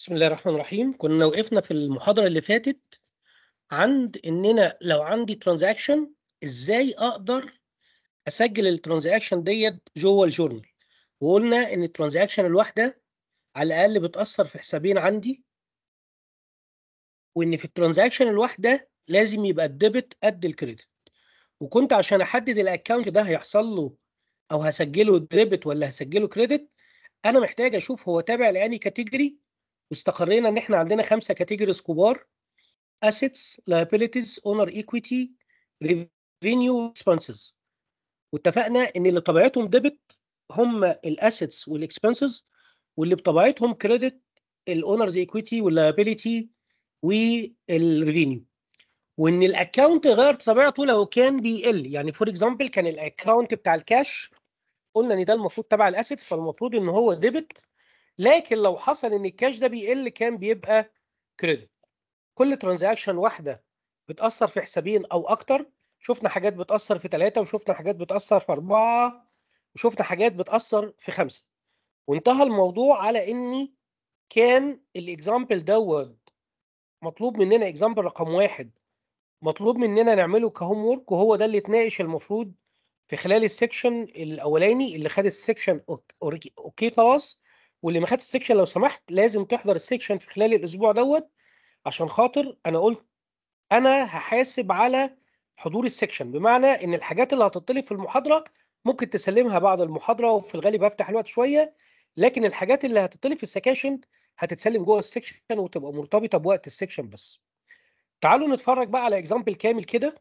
بسم الله الرحمن الرحيم كنا وقفنا في المحاضرة اللي فاتت عند إننا لو عندي ترانزاكشن إزاي أقدر أسجل الترانزاكشن ديت جوه الجورنال وقلنا إن الترانزاكشن الواحدة على الأقل بتأثر في حسابين عندي وإن في الترانزاكشن الواحدة لازم يبقى الديبت قد الكريدت وكنت عشان أحدد الأكونت ده هيحصل له أو هسجله ديبت ولا هسجله كريدت أنا محتاج أشوف هو تابع لأني كاتيجري واستقرينا ان احنا عندنا خمسه كاتيجوريز كبار assets liabilities owner equity revenue expenses واتفقنا ان اللي طبيعتهم ديبت هم الاسيتس والاكسبنسز واللي بطبيعتهم كريدت الاونرز ايكويتي واللايبيلتي والريفينيو وان الاكونت غير طبيعته لو كان بيقل يعني فور اكزامبل كان الاكونت بتاع الكاش قلنا ان ده المفروض تبع الاسيتس فالمفروض ان هو ديبت لكن لو حصل ان الكاش ده بيقل كان بيبقى كريدت كل ترانزاكشن واحده بتاثر في حسابين او اكتر شفنا حاجات بتاثر في ثلاثه وشفنا حاجات بتاثر في اربعه وشفنا حاجات بتاثر في خمسه وانتهى الموضوع على اني كان الاكزامبل دوت مطلوب مننا اكزامبل رقم واحد مطلوب مننا نعمله كهوم وورك وهو ده اللي اتناقش المفروض في خلال السكشن الاولاني اللي خد السكشن اوكي خلاص واللي خدش السكشن لو سمحت لازم تحضر السكشن في خلال الاسبوع دوت عشان خاطر انا قلت انا هحاسب على حضور السكشن بمعنى ان الحاجات اللي هتطلب في المحاضره ممكن تسلمها بعد المحاضره وفي الغالب هفتح الوقت شويه لكن الحاجات اللي هتطلب في السكشن هتتسلم جوه السكشن وتبقى مرتبطه بوقت السكشن بس تعالوا نتفرج بقى على اكزامبل كامل كده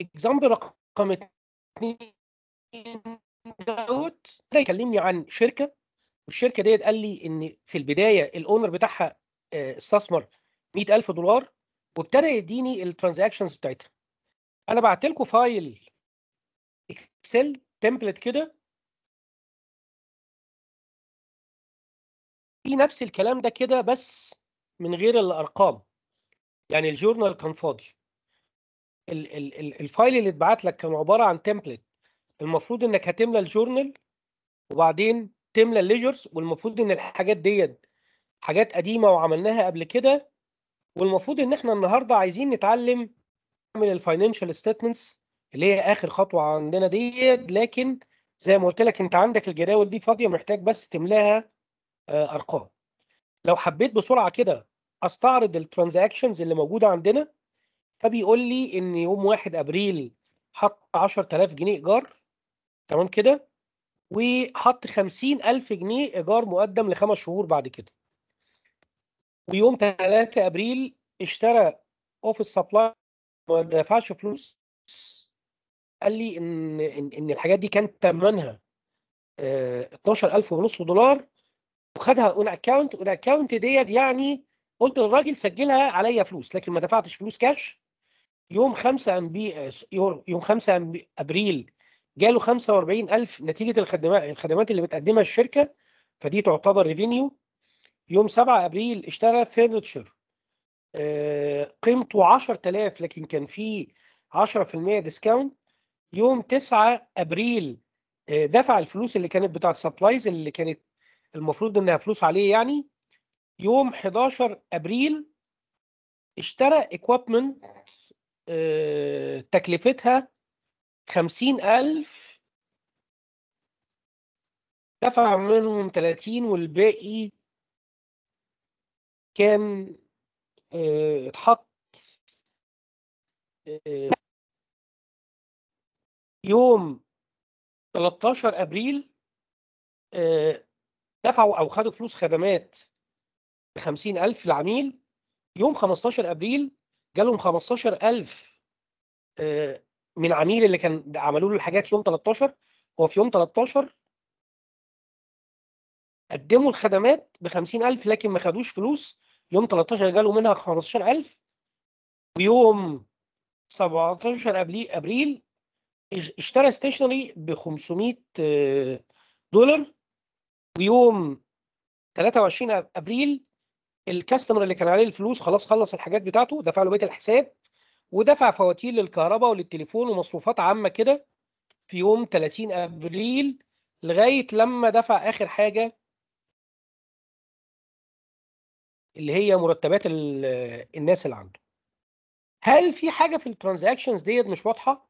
اكزامبل رقم 2 دوت ده يكلمني عن شركه والشركه ديت قال لي ان في البدايه الاونر بتاعها آه، استثمر 100000 دولار وابتدى يديني الترانزاكشنز بتاعتها انا بعت لكم فايل اكسل تمبلت كده في نفس الكلام ده كده بس من غير الارقام يعني الجورنال كان فاضي الفايل اللي اتبعت لك كان عباره عن تمبلت المفروض انك هتملى الجورنال وبعدين تملى الليجرز والمفروض ان الحاجات ديت حاجات قديمه وعملناها قبل كده والمفروض ان احنا النهارده عايزين نتعلم نعمل الفاينانشال ستيتمنتس اللي هي اخر خطوه عندنا ديت لكن زي ما قلت لك انت عندك الجداول دي فاضيه محتاج بس تملاها آه، ارقام لو حبيت بسرعه كده استعرض الترانزاكشنز اللي موجوده عندنا فبيقول لي ان يوم 1 ابريل حط 10000 جنيه ايجار تمام كده وحط 50000 جنيه ايجار مقدم لخمس شهور بعد كده ويوم 3 ابريل اشترى اوفيس سبلاي ما دفعش فلوس قال لي ان ان, إن الحاجات دي كان تمنها آه، اتناشر 12000 ونص دولار وخدها اون اكونت اون اكونت ديت يعني قلت للراجل سجلها عليا فلوس لكن ما دفعتش فلوس كاش يوم 5 أمبي... يوم 5 أمبي... ابريل جاله 45000 نتيجه الخدمات الخدمات اللي بتقدمها الشركه فدي تعتبر ريفينيو يوم 7 ابريل اشترى فرنتشر آه، قيمته 10000 لكن كان في 10% ديسكاونت يوم 9 ابريل آه، دفع الفلوس اللي كانت بتاع السبلايز اللي كانت المفروض انها فلوس عليه يعني يوم 11 ابريل اشترى اكويبمنت آه، تكلفتها خمسين ألف دفع منهم تلاتين والباقي كان آه، اتحط آه، يوم 13 أبريل آه، دفعوا أو خدوا فلوس خدمات بخمسين ألف العميل يوم 15 أبريل جالهم 15 ألف من العميل اللي كان عملوا له الحاجات يوم 13 هو في يوم 13 قدموا الخدمات ب 50000 لكن ما خدوش فلوس يوم 13 جالوا منها 15000 ويوم 17 ابريل ابريل اشترى ستيشنري ب 500 دولار ويوم 23 ابريل الكاستمر اللي كان عليه الفلوس خلاص خلص الحاجات بتاعته دفع له بيت الحساب ودفع فواتير للكهرباء وللتليفون ومصروفات عامه كده في يوم 30 ابريل لغايه لما دفع اخر حاجه اللي هي مرتبات الناس اللي عنده هل في حاجه في الترانزاكشنز ديت مش واضحه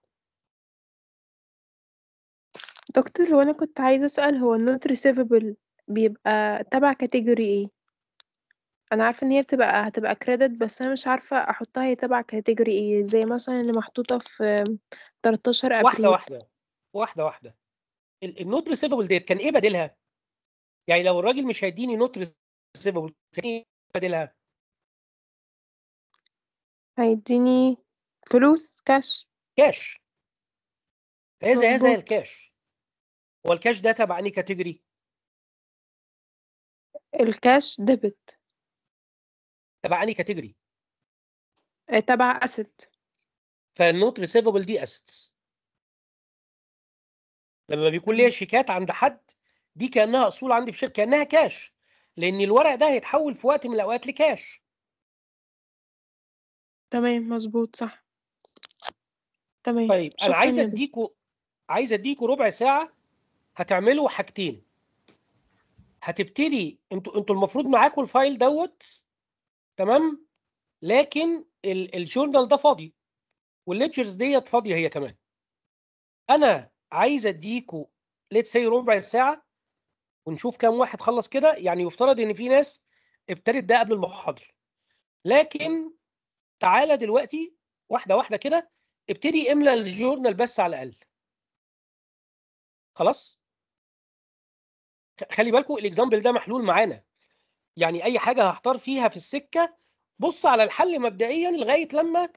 دكتور وانا كنت عايزه اسال هو النوت ريسيفبل بيبقى تبع كاتيجوري ايه أنا عارفة إن هي بتبقى هتبقى كريدت بس أنا مش عارفة أحطّها هي تبع كاتيجوري إيه، زي مثلًا اللي محطوطة في 13 أبريل. واحدة، واحدة، واحدة. واحده النوت ريسيفبل ديت كان إيه بديلها؟ يعني لو الراجل مش هيدّيني نوت ريسيفبل كان إيه بديلها؟ هيدّيني فلوس كاش كاش. هذا هذا الكاش. هو الكاش ده تبع أنهي category؟ الكاش ديبت تبع انهي كاتيجوري؟ تبع اسيت فالنوت ريسيفبل دي اسيتس لما بيكون ليا شيكات عند حد دي كانها اصول عندي في شركه كانها كاش لان الورق ده هيتحول في وقت من الاوقات لكاش تمام مظبوط صح تمام طيب انا عايز اديكوا عايز اديكوا ربع ساعه هتعملوا حاجتين هتبتدي انتوا انتوا المفروض معاكم الفايل دوت تمام لكن الجورنال ده فاضي والليدجرز ديت فاضيه هي كمان انا عايز اديكوا ليتس سي ربع الساعه ونشوف كام واحد خلص كده يعني يفترض ان في ناس ابتدت ده قبل المحاضره لكن تعالى دلوقتي واحده واحده كده ابتدي املى الجورنال بس على الاقل خلاص خلي بالكم الاكزامبل ده محلول معانا يعني اي حاجه هحتار فيها في السكه بص على الحل مبدئيا لغايه لما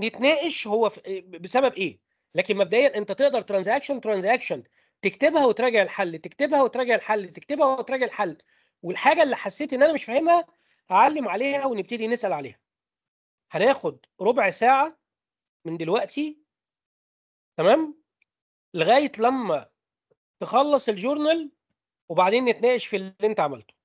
نتناقش هو بسبب ايه لكن مبدئيا انت تقدر ترانزاكشن ترانزاكشن تكتبها وتراجع الحل تكتبها وتراجع الحل تكتبها وتراجع الحل والحاجه اللي حسيت ان انا مش فاهمها اعلم عليها ونبتدي نسال عليها هناخد ربع ساعه من دلوقتي تمام لغايه لما تخلص الجورنال وبعدين نتناقش في اللي انت عملته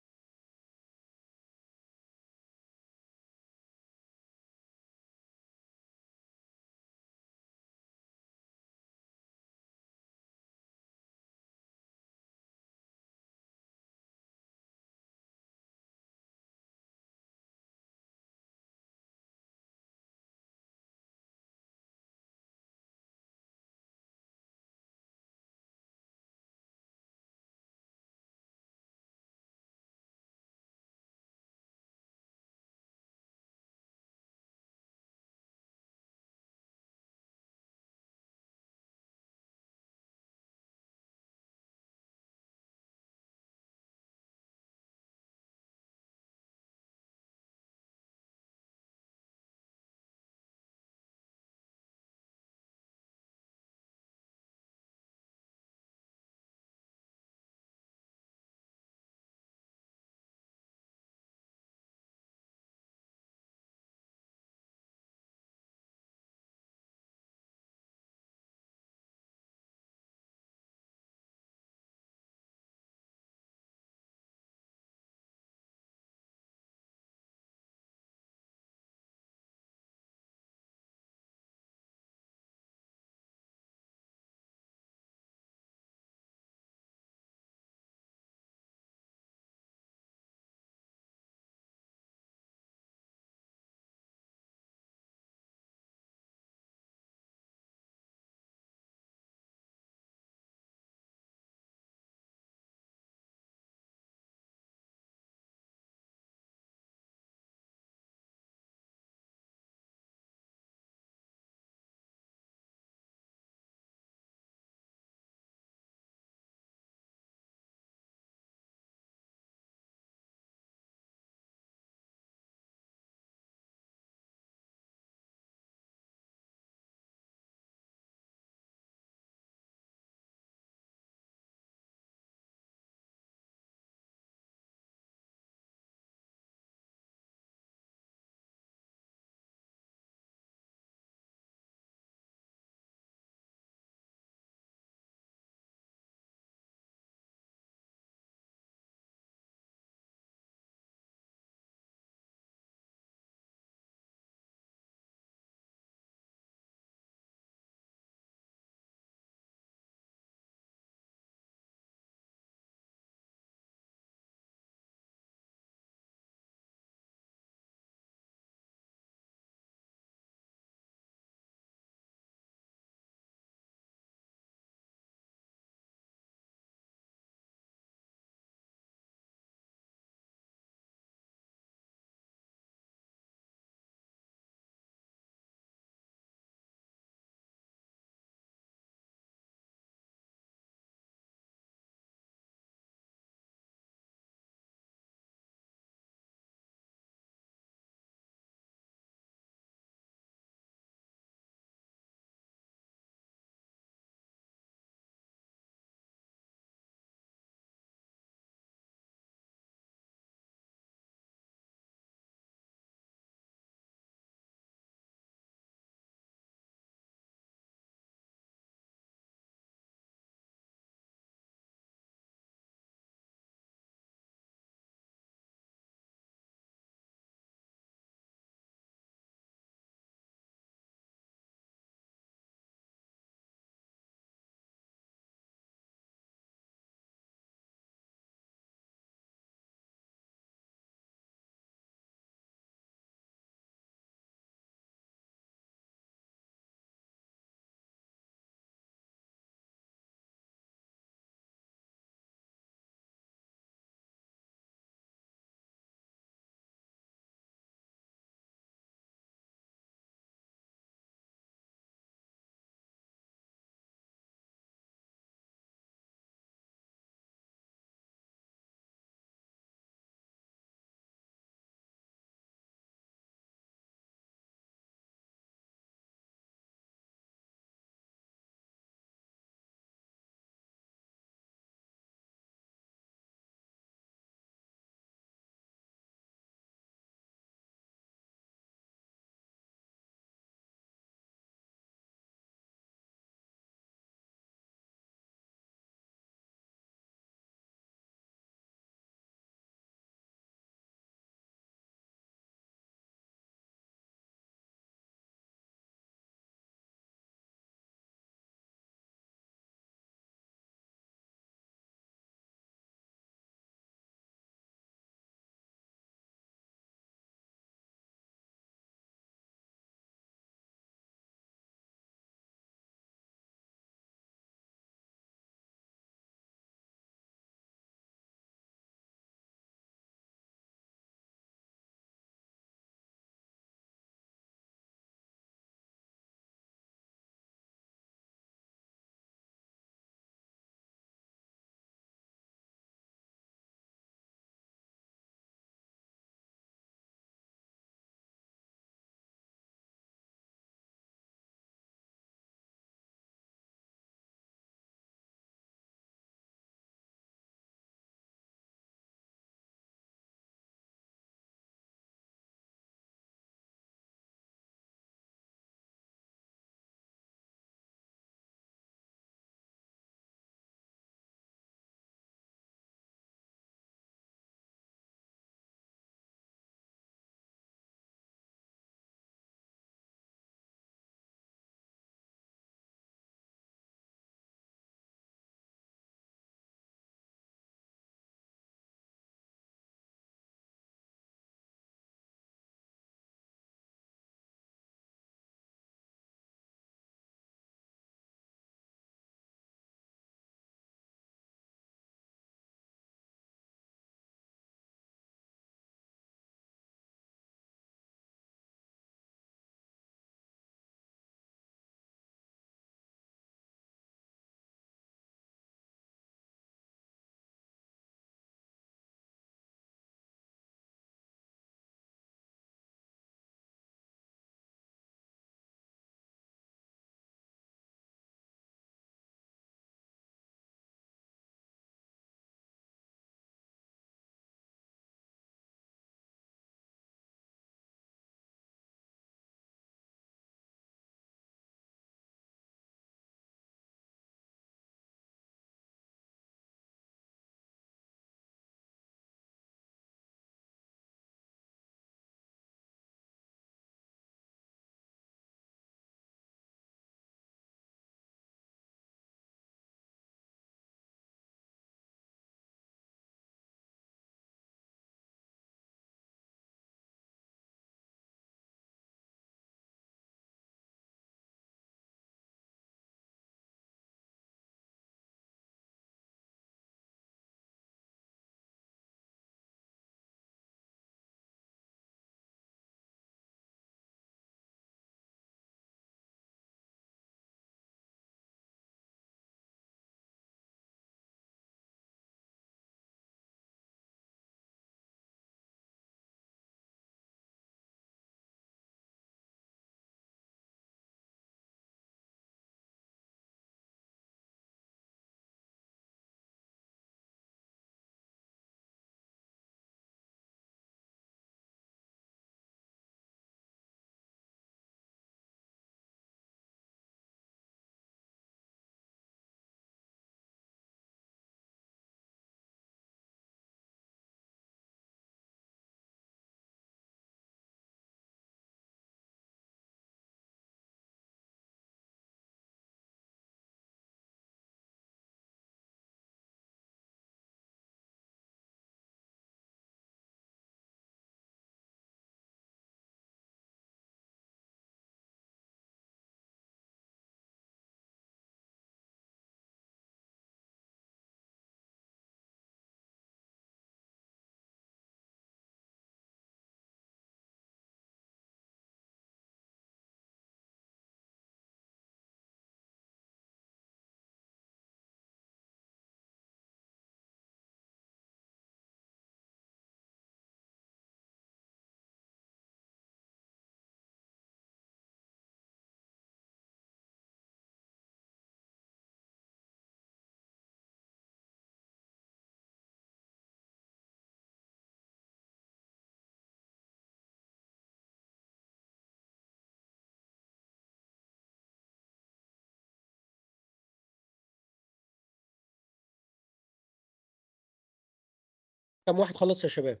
كم واحد خلص يا شباب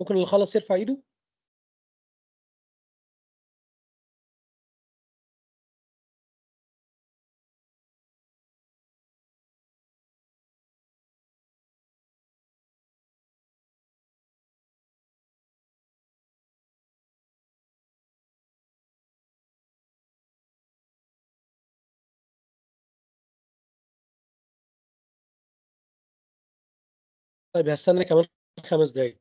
ممكن اللي خلص يرفع ايده طيب هستنى كمان خمس دقايق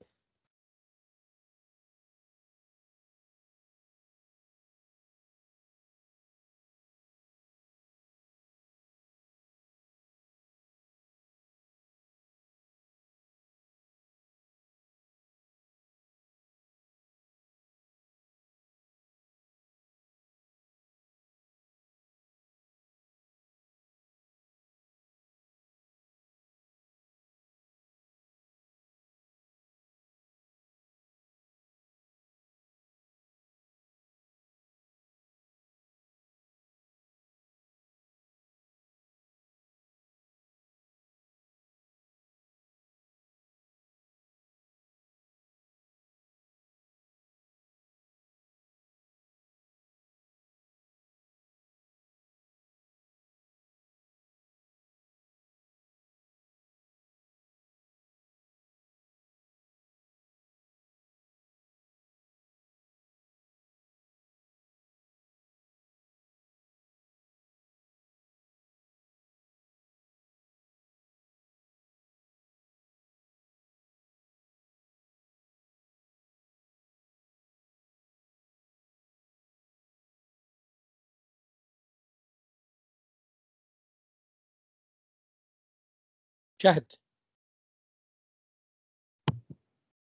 شهد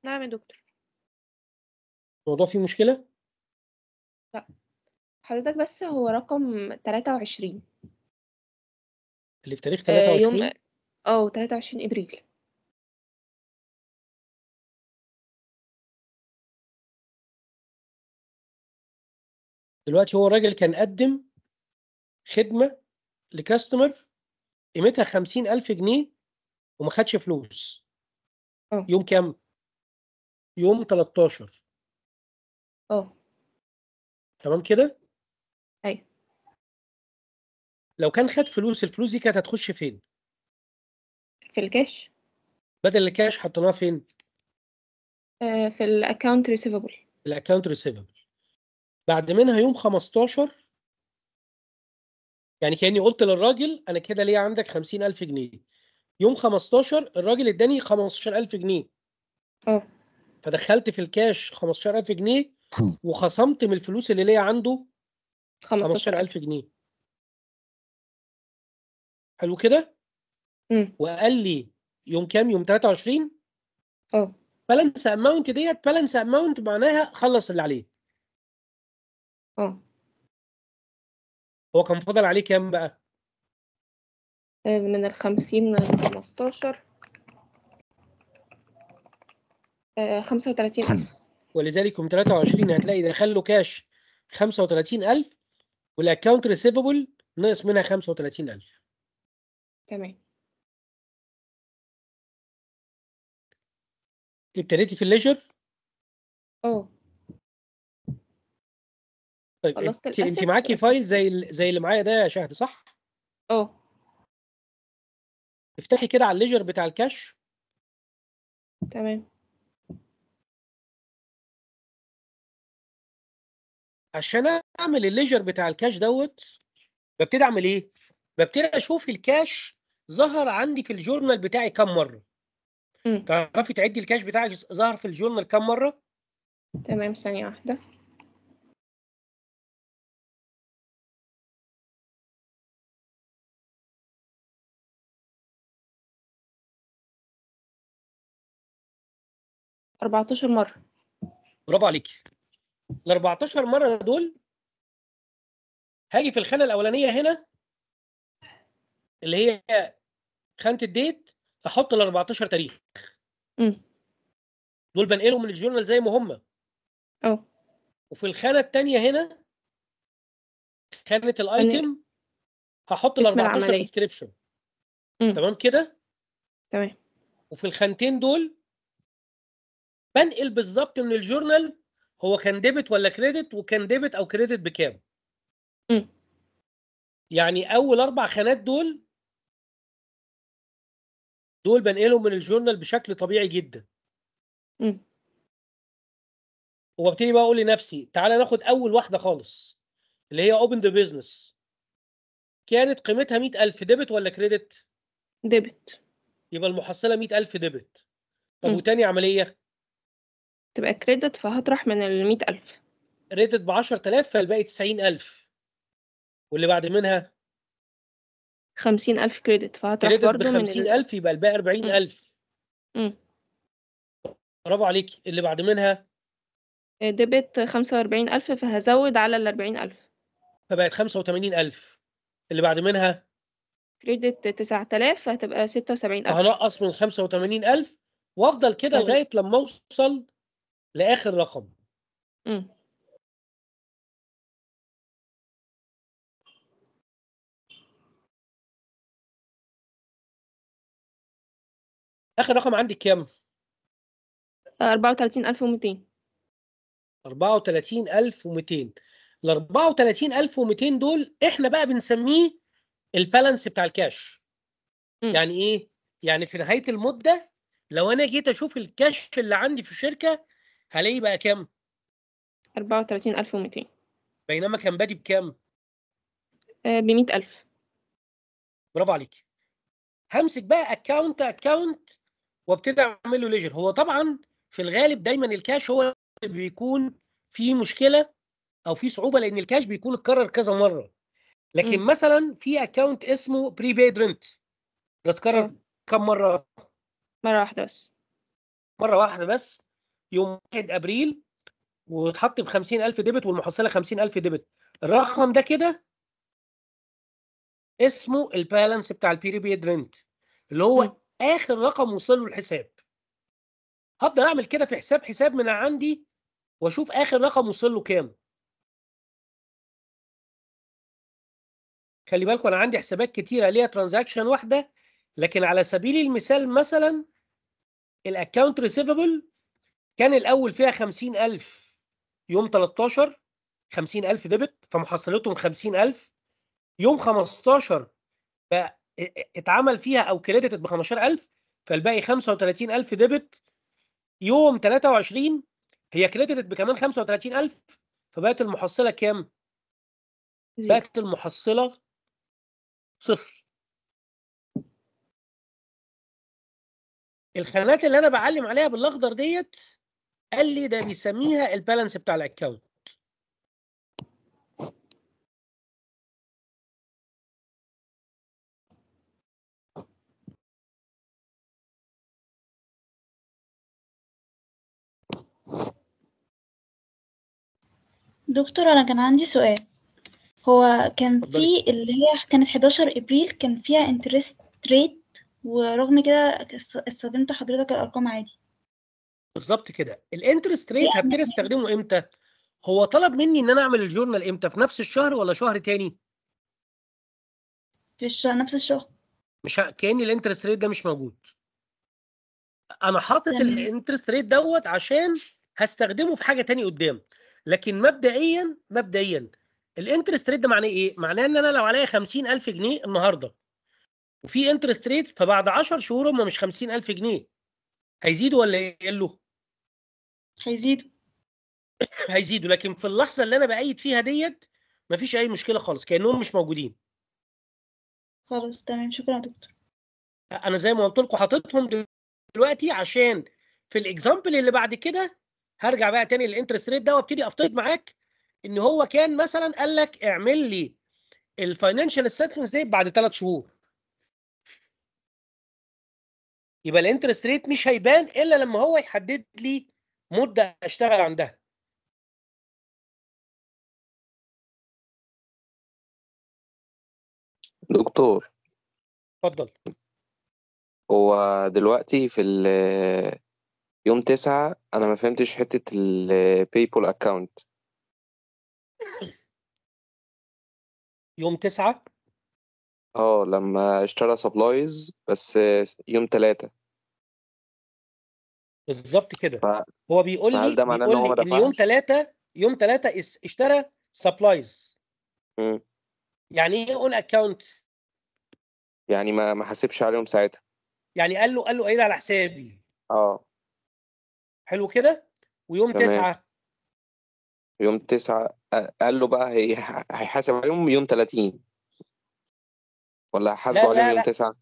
نعم يا دكتور الموضوع فيه مشكلة؟ لا حضرتك بس هو رقم 23 اللي في تاريخ 23 آه، يوم اه 23 ابريل دلوقتي هو الراجل كان قدم خدمة لكاستمر قيمتها 50000 جنيه وما خدش فلوس أوه. يوم كام؟ يوم 13 اه تمام كده؟ ايوه لو كان خد فلوس الفلوس دي كانت هتخش فين؟ في الكاش بدل الكاش حطيناها فين؟ آه، في الاكونت ريسيفبل الاكونت ريسيفبل بعد منها يوم 15 يعني كاني قلت للراجل انا كده ليه عندك 50000 جنيه يوم 15 الراجل اداني 15000 جنيه اه فدخلت في الكاش 15000 جنيه وخصمت من الفلوس اللي ليا عنده 15000 جنيه حلو كده وقال لي يوم كام يوم 23 اه بالانس اماونت ديت بالانس اماونت معناها خلص اللي عليه اه هو كان فاضل عليه كام بقى من الخمسين لخمستاشر آه، خمسة وتلاتين ألف ولذلك يوم 23 هتلاقي دخل له كاش 35000 والاكونت ريسيفبل ناقص منها 35000 تمام ابتديتي في الليجر؟ اه طيب خلصت انت معاكي فايل زي زي اللي معايا ده يا شهد صح؟ اه افتحي كده على الليجر بتاع الكاش تمام عشان اعمل الليجر بتاع الكاش دوت ببتدي اعمل ايه؟ ببتدي اشوف الكاش ظهر عندي في الجورنال بتاعي كم مره تعرفي تعدي الكاش بتاعك ظهر في الجورنال كم مره؟ تمام ثانية واحدة 14 مره برافو عليك ال 14 مره دول هاجي في الخانه الاولانيه هنا اللي هي خانه الديت احط ال 14 تاريخ امم دول بنقلهم من الجورنال زي ما هم اه وفي الخانه الثانيه هنا خانه الايتم هحط ال 14 ديسكريبشن تمام كده تمام وفي الخانتين دول بنقل بالظبط من الجورنال هو كان ديبت ولا كريدت وكان ديبت او كريدت بكام يعني اول اربع خانات دول دول بنقلهم من الجورنال بشكل طبيعي جدا وابتدي بقى اقول لنفسي تعالى ناخد اول واحده خالص اللي هي اوبن ذا بيزنس كانت قيمتها 100000 ديبت ولا كريدت ديبت يبقى المحصله 100000 ديبت طب وتاني عمليه تبقى كريدت فهطرح من ال 100000 ريتد ب 10000 فالباقي 90000 واللي بعد منها 50000 كريدت فهطرح برضه من ب 50000 يبقى الباقي 40000 امم برافو عليكي اللي بعد منها ديبت آه، 45000 فهزود على ال 40000 فبقت 85000 اللي بعد منها كريدت 9000 فهتبقى 76000 هنقص من 85000 وافضل كده لغايه لما اوصل لاخر رقم م. اخر رقم عندك كام 34200 34200 ال 34200 دول احنا بقى بنسميه البالانس بتاع الكاش م. يعني ايه يعني في نهايه المده لو انا جيت اشوف الكاش اللي عندي في الشركه هلاقيه بقى كام 34200 بينما كان بادي بكام آه، ب 100000 برافو عليك همسك بقى اكونت اكونت وابتدي اعمل له ليجر هو طبعا في الغالب دايما الكاش هو اللي بيكون فيه مشكله او فيه صعوبه لان الكاش بيكون اتكرر كذا مره لكن م. مثلا في اكونت اسمه بري بيد رنت ده اتكرر كم مره مره واحده بس مره واحده بس يوم 1 ابريل واتحط ب 50000 ديبت والمحصله 50000 ديبت الرقم ده كده اسمه البالانس بتاع البيريبيد رنت اللي هو اخر رقم وصل له الحساب هفضل اعمل كده في حساب حساب من عندي واشوف اخر رقم وصل له كام خلي بالكم انا عندي حسابات كتيره ليها ترانزاكشن واحده لكن على سبيل المثال مثلا الاكونت ريسيفبل كان الأول فيها 50000 يوم 13 50000 ديبت فمحصلتهم 50000 يوم 15 اتعمل فيها أو كريدتد ب 15000 فالباقي 35000 ديبت يوم 23 هي كريدتد بكمان 35000 فبقت المحصلة كام؟ بقت المحصلة صفر الخانات اللي انا بعلم عليها بالاخضر ديت قال لي ده بيسميها البالانس بتاع الاكونت دكتور انا كان عندي سؤال هو كان في اللي هي كانت 11 ابريل كان فيها انترست ريت ورغم كده استخدمت حضرتك الارقام عادي بالظبط كده الانترست ريت يعني هبتدي استخدمه امتى هو طلب مني ان انا اعمل الجورنال امتى في نفس الشهر ولا شهر تاني في الشهر نفس الشهر مش ه... كان الانترست ريت ده مش موجود انا حاطط الانترست ريت دوت عشان هستخدمه في حاجه تاني قدام لكن مبدئيا مبدئيا الانترست ريت ده معناه ايه معناه ان انا لو عليا 50000 جنيه النهارده وفي انترست ريت فبعد 10 شهور هم مش 50000 جنيه هيزيدوا ولا يقلوا إيه؟ هيزيدوا هيزيدوا لكن في اللحظه اللي انا بايد فيها ديت مفيش اي مشكله خالص كانهم مش موجودين خلاص تمام شكرا يا دكتور انا زي ما قلت لكم حاططهم دلوقتي عشان في الاكزامبل اللي بعد كده هرجع بقى تاني للانترست ريت ده وابتدي افترض معاك ان هو كان مثلا قال لك اعمل لي الفاينانشال ستيتمنت دي بعد ثلاث شهور يبقى الانترست ريت مش هيبان الا لما هو يحدد لي مده اشتغل عندها دكتور اتفضل هو دلوقتي في يوم تسعة أنا ما فهمتش حتة البيبول أكاونت يوم تسعة اه لما اشترى سبلايز بس يوم ثلاثة بالظبط كده ف... هو بيقول لي بيقول لي ان يوم ثلاثة يوم ثلاثة اشترى سبلايز يعني ايه اون اكونت يعني ما ما حاسبش عليهم ساعتها يعني قال له قال له قايل على حسابي اه حلو كده ويوم تمام. تسعة يوم تسعة قال له بقى هي... هيحاسب عليهم يوم 30 ولا هيحاسبوا عليهم لا يوم لا. تسعة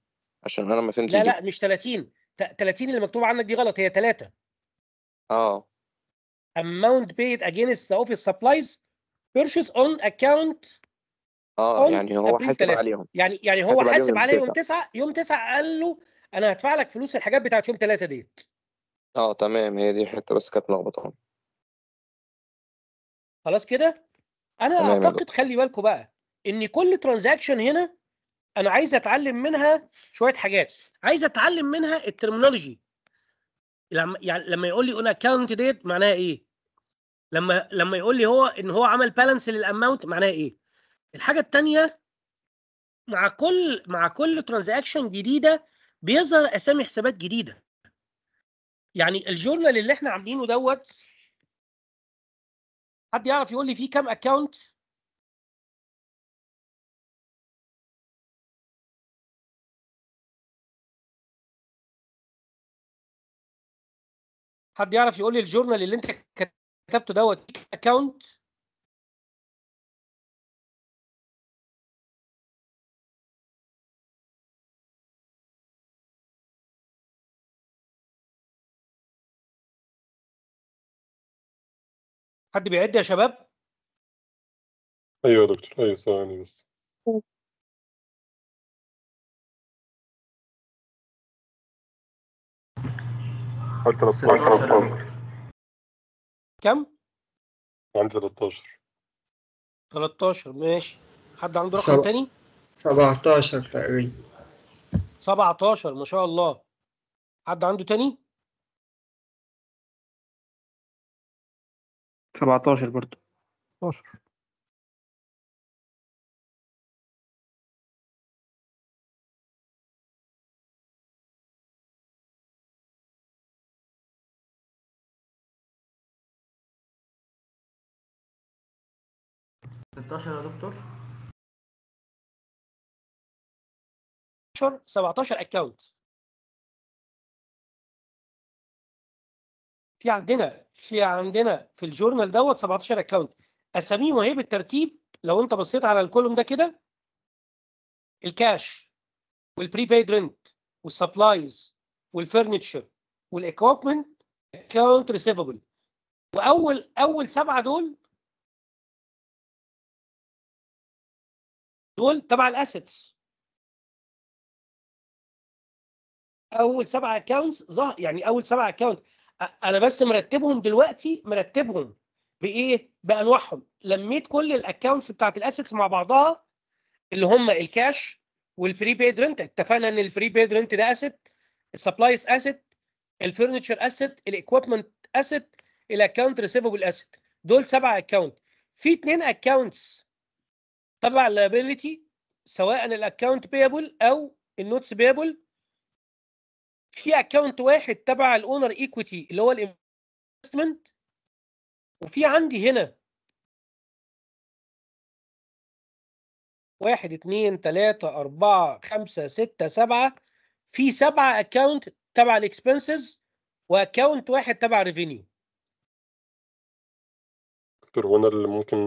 عشان انا ما فهمتش لا لا مش 30 30 اللي مكتوب عنك دي غلط هي 3 اه amount paid against the office supplies purchase on account اه يعني هو حاسب عليهم يعني يعني هو حاسب عليه يوم 9 يوم 9 قال له انا هدفع لك فلوس الحاجات بتاعت يوم 3 ديت اه تمام هي دي حته بس كانت لخبطه خلاص كده انا اعتقد خلي بالكم بقى ان كل ترانزاكشن هنا انا عايز اتعلم منها شويه حاجات عايز اتعلم منها الترمينولوجي لما يعني لما يقول لي انا كاونت ديت معناها ايه لما لما يقول لي هو ان هو عمل بالانس للاماونت معناها ايه الحاجه الثانيه مع كل مع كل ترانزاكشن جديده بيظهر اسامي حسابات جديده يعني الجورنال اللي احنا عاملينه دوت حد يعرف يقول لي فيه كام اكونت حد يعرف يقول لي الجورنال اللي انت كتبته دوت اكونت حد بيعد يا شباب ايوه يا دكتور ايوه ثواني بس حوالي 13 13 كم؟ عندي 13 13 ماشي حد عنده رقم سب... تاني؟ 17 تقريبا 17 ما شاء الله حد عنده تاني؟ 17 برضه 16 16 يا دكتور 17 اكونت في عندنا في عندنا في الجورنال دوت 17 اكونت اساميهم اهي بالترتيب لو انت بصيت على الكولوم ده كده الكاش والبريبايد رنت والسبلايز والفرنتشر والاكوبمنت اكونت ريسيفبل واول اول سبعه دول دول تبع الاسيتس اول سبعة اكونتس ظهر يعني اول سبعة اكونت انا بس مرتبهم دلوقتي مرتبهم بايه بانواعهم لميت كل الاكونتس بتاعت الاسيتس مع بعضها اللي هم الكاش والفري بيد رنت اتفقنا ان الفري بيد رنت ده اسيت السبلايز اسيت الفرنتشر اسيت الاكويبمنت اسيت الاكونت ريسيفبل اسيت دول سبعة اكونت في اثنين اكونتس تبع اللايبيلتي سواء الاكونت بيبل او النوتس بيبل في اكونت واحد تبع الاونر ايكويتي اللي هو الانفستمنت وفي عندي هنا واحد اتنين تلاتة أربعة خمسة ستة سبعة في سبعة أكاونت تبع الإكسبنسز وأكاونت واحد تبع ريفينيو فاكتور وانا اللي ممكن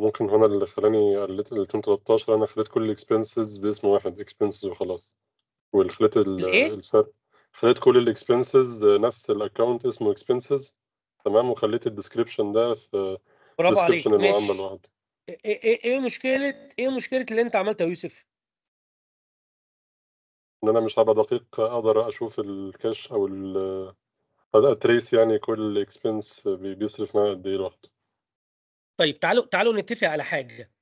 ممكن هنا اللي خلاني قلت 2013 انا خليت كل الاكسبنسز باسم واحد اكسبنسز وخلاص واللي خليت إيه؟ الفرق خليت كل الاكسبنسز نفس الاكونت اسمه اكسبنسز تمام وخليت الديسكربشن ده في برافو عليك المعامله إيه، لوحده إيه،, ايه ايه مشكله ايه مشكله اللي انت عملته يا يوسف؟ ان انا مش هبقى دقيق اقدر اشوف الكاش او ال اتريس يعني كل اكسبنس بيصرف معايا قد ايه لوحده طيب تعالوا تعالوا نتفق على حاجه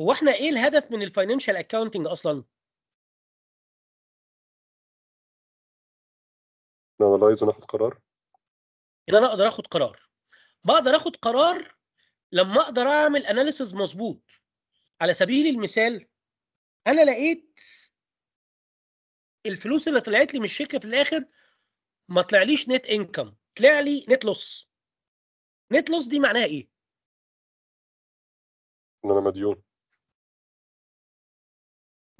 هو احنا ايه الهدف من الفاينانشال اكاونتنج اصلا؟ عايز اخد قرار ان انا اقدر اخد قرار بقدر اخد قرار لما اقدر اعمل اناليسز مظبوط على سبيل المثال انا لقيت الفلوس اللي طلعت لي من الشركه في الاخر ما طلعليش نت انكم طلع لي نت لوس نت لوس دي معناها ايه ان انا مديون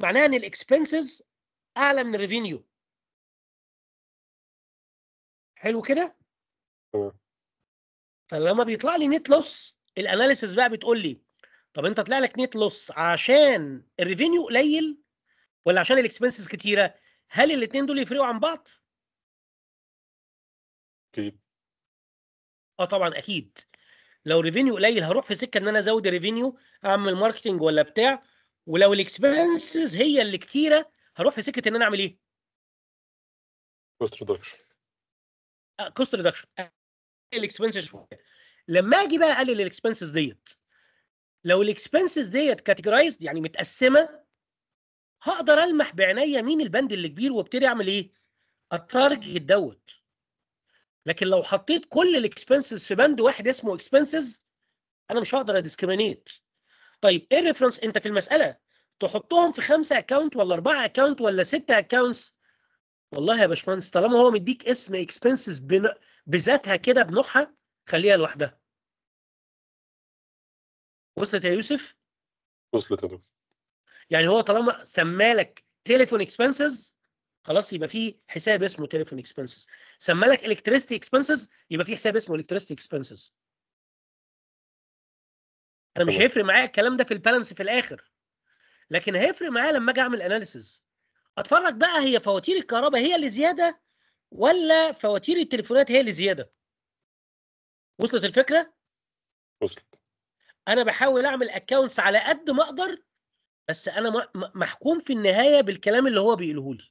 معناها ان الاكسبنسز اعلى من الريفينيو حلو كده تمام فلما بيطلع لي نت لوس الاناليسز بقى بتقول لي طب انت طلع لك نت لوس عشان الريفينيو قليل ولا عشان الاكسبنسز كتيره هل الاثنين دول يفرقوا عن بعض اكيد اه طبعا اكيد لو ريفينيو قليل هروح في سكه ان انا ازود ريفينيو اعمل ماركتنج ولا بتاع ولو الاكسبنسز هي اللي كتيره هروح في سكه ان انا اعمل ايه؟ كوست ريدكشن كوست ريدكشن الاكسبنسز شويه لما اجي بقى اقلل الاكسبنسز ديت لو الاكسبنسز ديت كاتيجرايزد يعني متقسمه هقدر المح بعينيا مين البند اللي كبير وابتدي اعمل ايه؟ التارجت دوت لكن لو حطيت كل الاكسبنسز في بند واحد اسمه اكسبنسز انا مش هقدر اديسكريمينيت طيب ايه الريفرنس انت في المساله تحطهم في خمسه اكونت ولا اربعه اكونت ولا سته اكونتس والله يا باشمهندس طالما هو مديك اسم اكسبنسز بذاتها كده بنوعها خليها لوحدها وصلت يا يوسف وصلت يا يعني هو طالما سمالك تليفون اكسبنسز خلاص يبقى في حساب اسمه تليفون اكسبنسز سمى لك الكتريستي اكسبنسز يبقى في حساب اسمه الكتريستي اكسبنسز انا مش هيفرق معايا الكلام ده في البالانس في الاخر لكن هيفرق معايا لما اجي اعمل اناليسز اتفرج بقى هي فواتير الكهرباء هي اللي زياده ولا فواتير التليفونات هي اللي زياده وصلت الفكره وصلت انا بحاول اعمل اكونتس على قد ما اقدر بس انا محكوم في النهايه بالكلام اللي هو بيقوله لي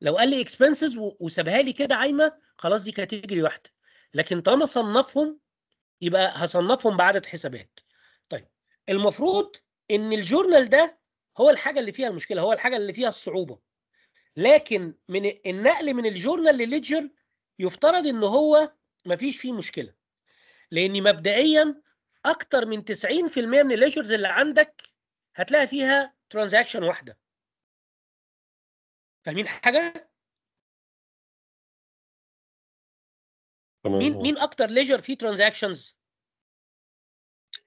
لو قال لي اكسبنسز وسابها لي كده عايمه خلاص دي كاتيجوري واحده لكن طالما صنفهم يبقى هصنفهم بعدد حسابات طيب المفروض ان الجورنال ده هو الحاجه اللي فيها المشكله هو الحاجه اللي فيها الصعوبه لكن من النقل من الجورنال لليدجر يفترض ان هو ما فيش فيه مشكله لان مبدئيا اكتر من 90% من الليجرز اللي عندك هتلاقي فيها ترانزاكشن واحده فاهمين حاجه مين آه. مين اكتر ليجر فيه ترانزاكشنز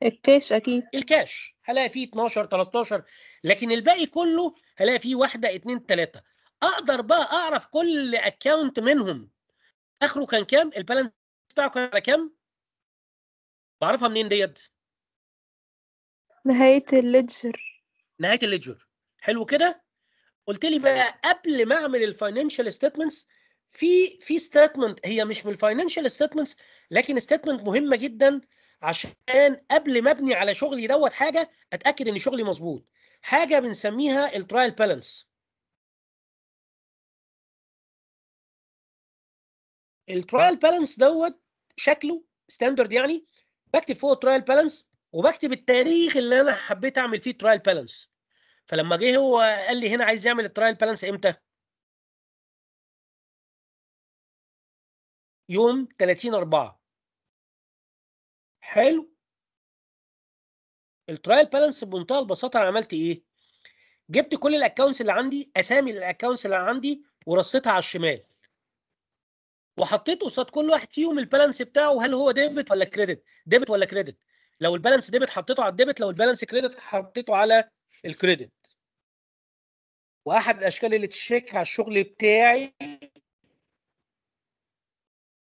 الكاش اكيد الكاش هلاقي فيه 12 13 لكن الباقي كله هلاقي فيه واحده اتنين تلاته اقدر بقى اعرف كل اكونت منهم اخره كان كام البالانس بتاعه كان على كام بعرفها منين ديت نهايه الليجر نهايه الليجر حلو كده قلت لي بقى قبل ما اعمل الفاينانشال ستيتمنتس في في ستيتمنت هي مش من الفاينانشال ستيتمنتس لكن ستيتمنت مهمه جدا عشان قبل ما ابني على شغلي دوت حاجه اتاكد ان شغلي مظبوط حاجه بنسميها الترايل بالانس الترايل بالانس دوت شكله ستاندرد يعني بكتب فوق الترايل بالانس وبكتب التاريخ اللي انا حبيت اعمل فيه ترايل بالانس فلما جه هو قال لي هنا عايز يعمل الترايل بالانس امتى؟ يوم 30 4 حلو الترايل بالانس بمنتهى البساطه انا عملت ايه؟ جبت كل الاكونتس اللي عندي اسامي الاكونتس اللي عندي ورصيتها على الشمال وحطيت قصاد كل واحد فيهم البالانس بتاعه هل هو ديبت ولا كريدت ديبت ولا كريدت لو البالانس ديبت حطيته على الديبت لو البالانس كريدت حطيته على الكريدت واحد الاشكال اللي تشيك على الشغل بتاعي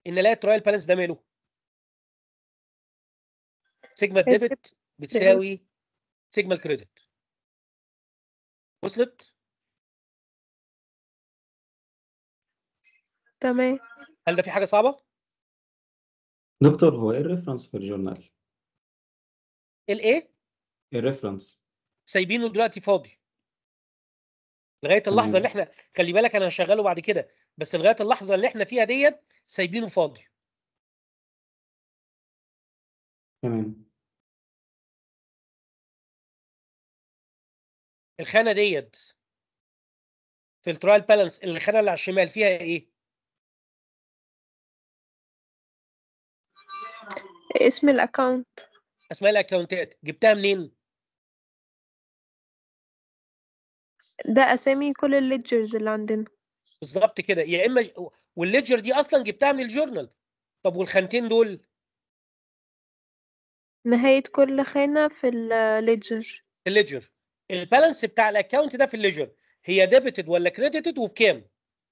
ان الاقي الترايل بالانس ده ماله سيجما إيه الديبت بتساوي سيجما الكريدت وصلت تمام هل ده في حاجه صعبه دكتور هو ايه الريفرنس في الجورنال الايه إيه؟ الريفرنس سايبينه دلوقتي فاضي لغايه اللحظه اللي احنا خلي بالك انا هشغله بعد كده بس لغايه اللحظه اللي احنا فيها ديت سايبينه فاضي تمام الخانه ديت في الترايل بالانس الخانه اللي على الشمال فيها ايه اسم الاكونت اسماء الاكونتات جبتها منين ده اسامي كل الليدجرز اللي عندنا بالظبط كده يا اما والليدجر دي اصلا جبتها من الجورنال طب والخانتين دول نهاية كل خانة في الليدجر الليدجر البالانس بتاع الاكونت ده في الليدجر هي ديبتد ولا كريديتد وبكام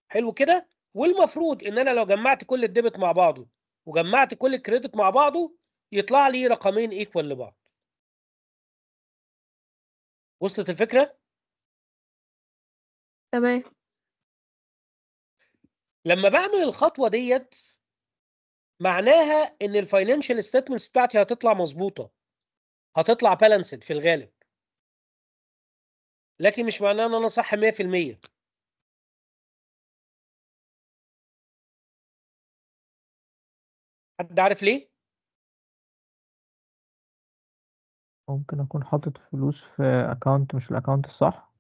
حلو كده والمفروض ان انا لو جمعت كل الديبت مع بعضه وجمعت كل الكريدت مع بعضه يطلع لي رقمين ايكوال لبعض وصلت الفكره تمام لما بعمل الخطوه ديت معناها ان الفاينانشال ستيتمنتس بتاعتي هتطلع مظبوطه هتطلع بالانسد في الغالب لكن مش معناه ان انا صح 100% حد عارف ليه ممكن اكون حاطط فلوس في اكونت مش الاكونت الصح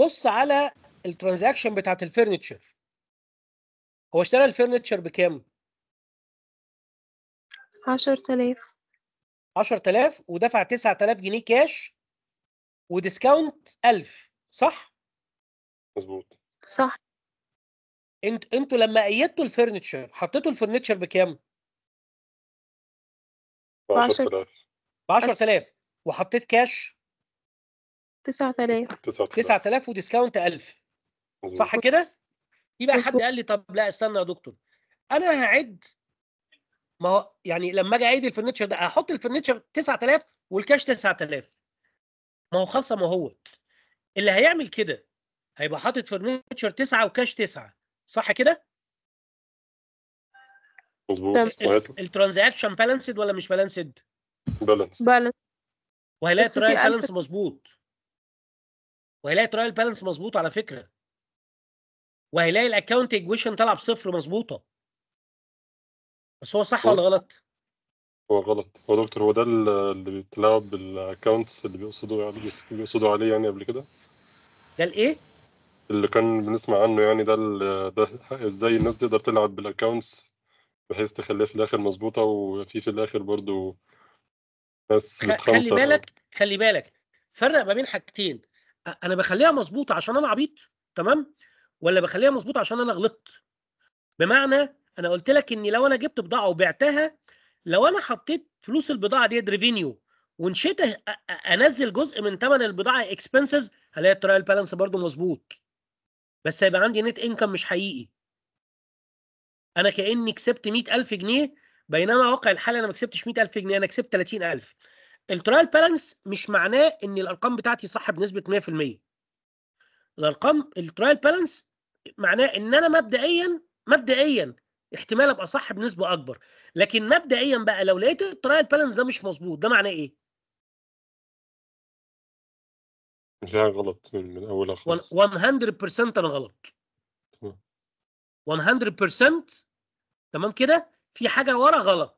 بص على الترانزاكشن بتاعت الفرنتشر هو اشترى الفرنتشر بكام؟ 10000 10000 ودفع 9000 جنيه كاش وديسكاونت 1000 صح؟ مظبوط صح انت انتوا لما قيدتوا الفرنتشر حطيتوا الفرنتشر بكام؟ ب 10000 ب 10000 وحطيت كاش 9000 9000 وديسكاونت 1000 صح كده؟ يبقى حد قال لي طب لا استنى يا دكتور انا هعد ما هو يعني لما اجي اعيد الفرنتشر ده هحط الفرنتشر 9000 والكاش 9000 ما هو خاصه ما هو اللي هيعمل كده هيبقى حاطط فرنتشر 9 وكاش 9 صح كده؟ مظبوط الترانزاكشن بالانسد ولا مش بالانسد؟ بالانس بالانس وهيلاقي الترايل بالانس مظبوط وهيلاقي ترايل بالانس مظبوط على فكره وهيلاقي الاكونت ايكويشن طالعه بصفر مظبوطه بس هو صح ولا غلط؟ هو غلط هو دكتور هو ده اللي بيتلاعب بالاكونتس اللي بيقصدوا يعني بيقصدوا عليه يعني قبل كده ده الايه؟ اللي كان بنسمع عنه يعني ده ده ازاي الناس تقدر تلعب بالاكونتس بحيث تخليها في الاخر مظبوطه وفي في الاخر برضو ناس خلي بالك خلي بالك فرق ما بين حاجتين انا بخليها مظبوطه عشان انا عبيط تمام ولا بخليها مظبوطه عشان انا غلطت بمعنى انا قلت لك اني لو انا جبت بضاعه وبعتها لو انا حطيت فلوس البضاعه دي ريفينيو ونشيت انزل جزء من ثمن البضاعه اكسبنسز هلاقي الترايل بالانس برضو مظبوط بس هيبقى عندي نت انكم مش حقيقي انا كاني كسبت 100000 جنيه بينما واقع الحال انا ما كسبتش 100000 جنيه انا كسبت 30000 الترايل بالانس مش معناه ان الارقام بتاعتي صح بنسبه 100% الارقام الترايل بالانس معناه ان انا مبدئيا مبدئيا احتمال ابقى صح بنسبه اكبر لكن مبدئيا بقى لو لقيت الترايل بالانس ده مش مظبوط ده معناه ايه ده غلط من, من اولها خالص 100% انا غلط 100% تمام كده في حاجه ورا غلط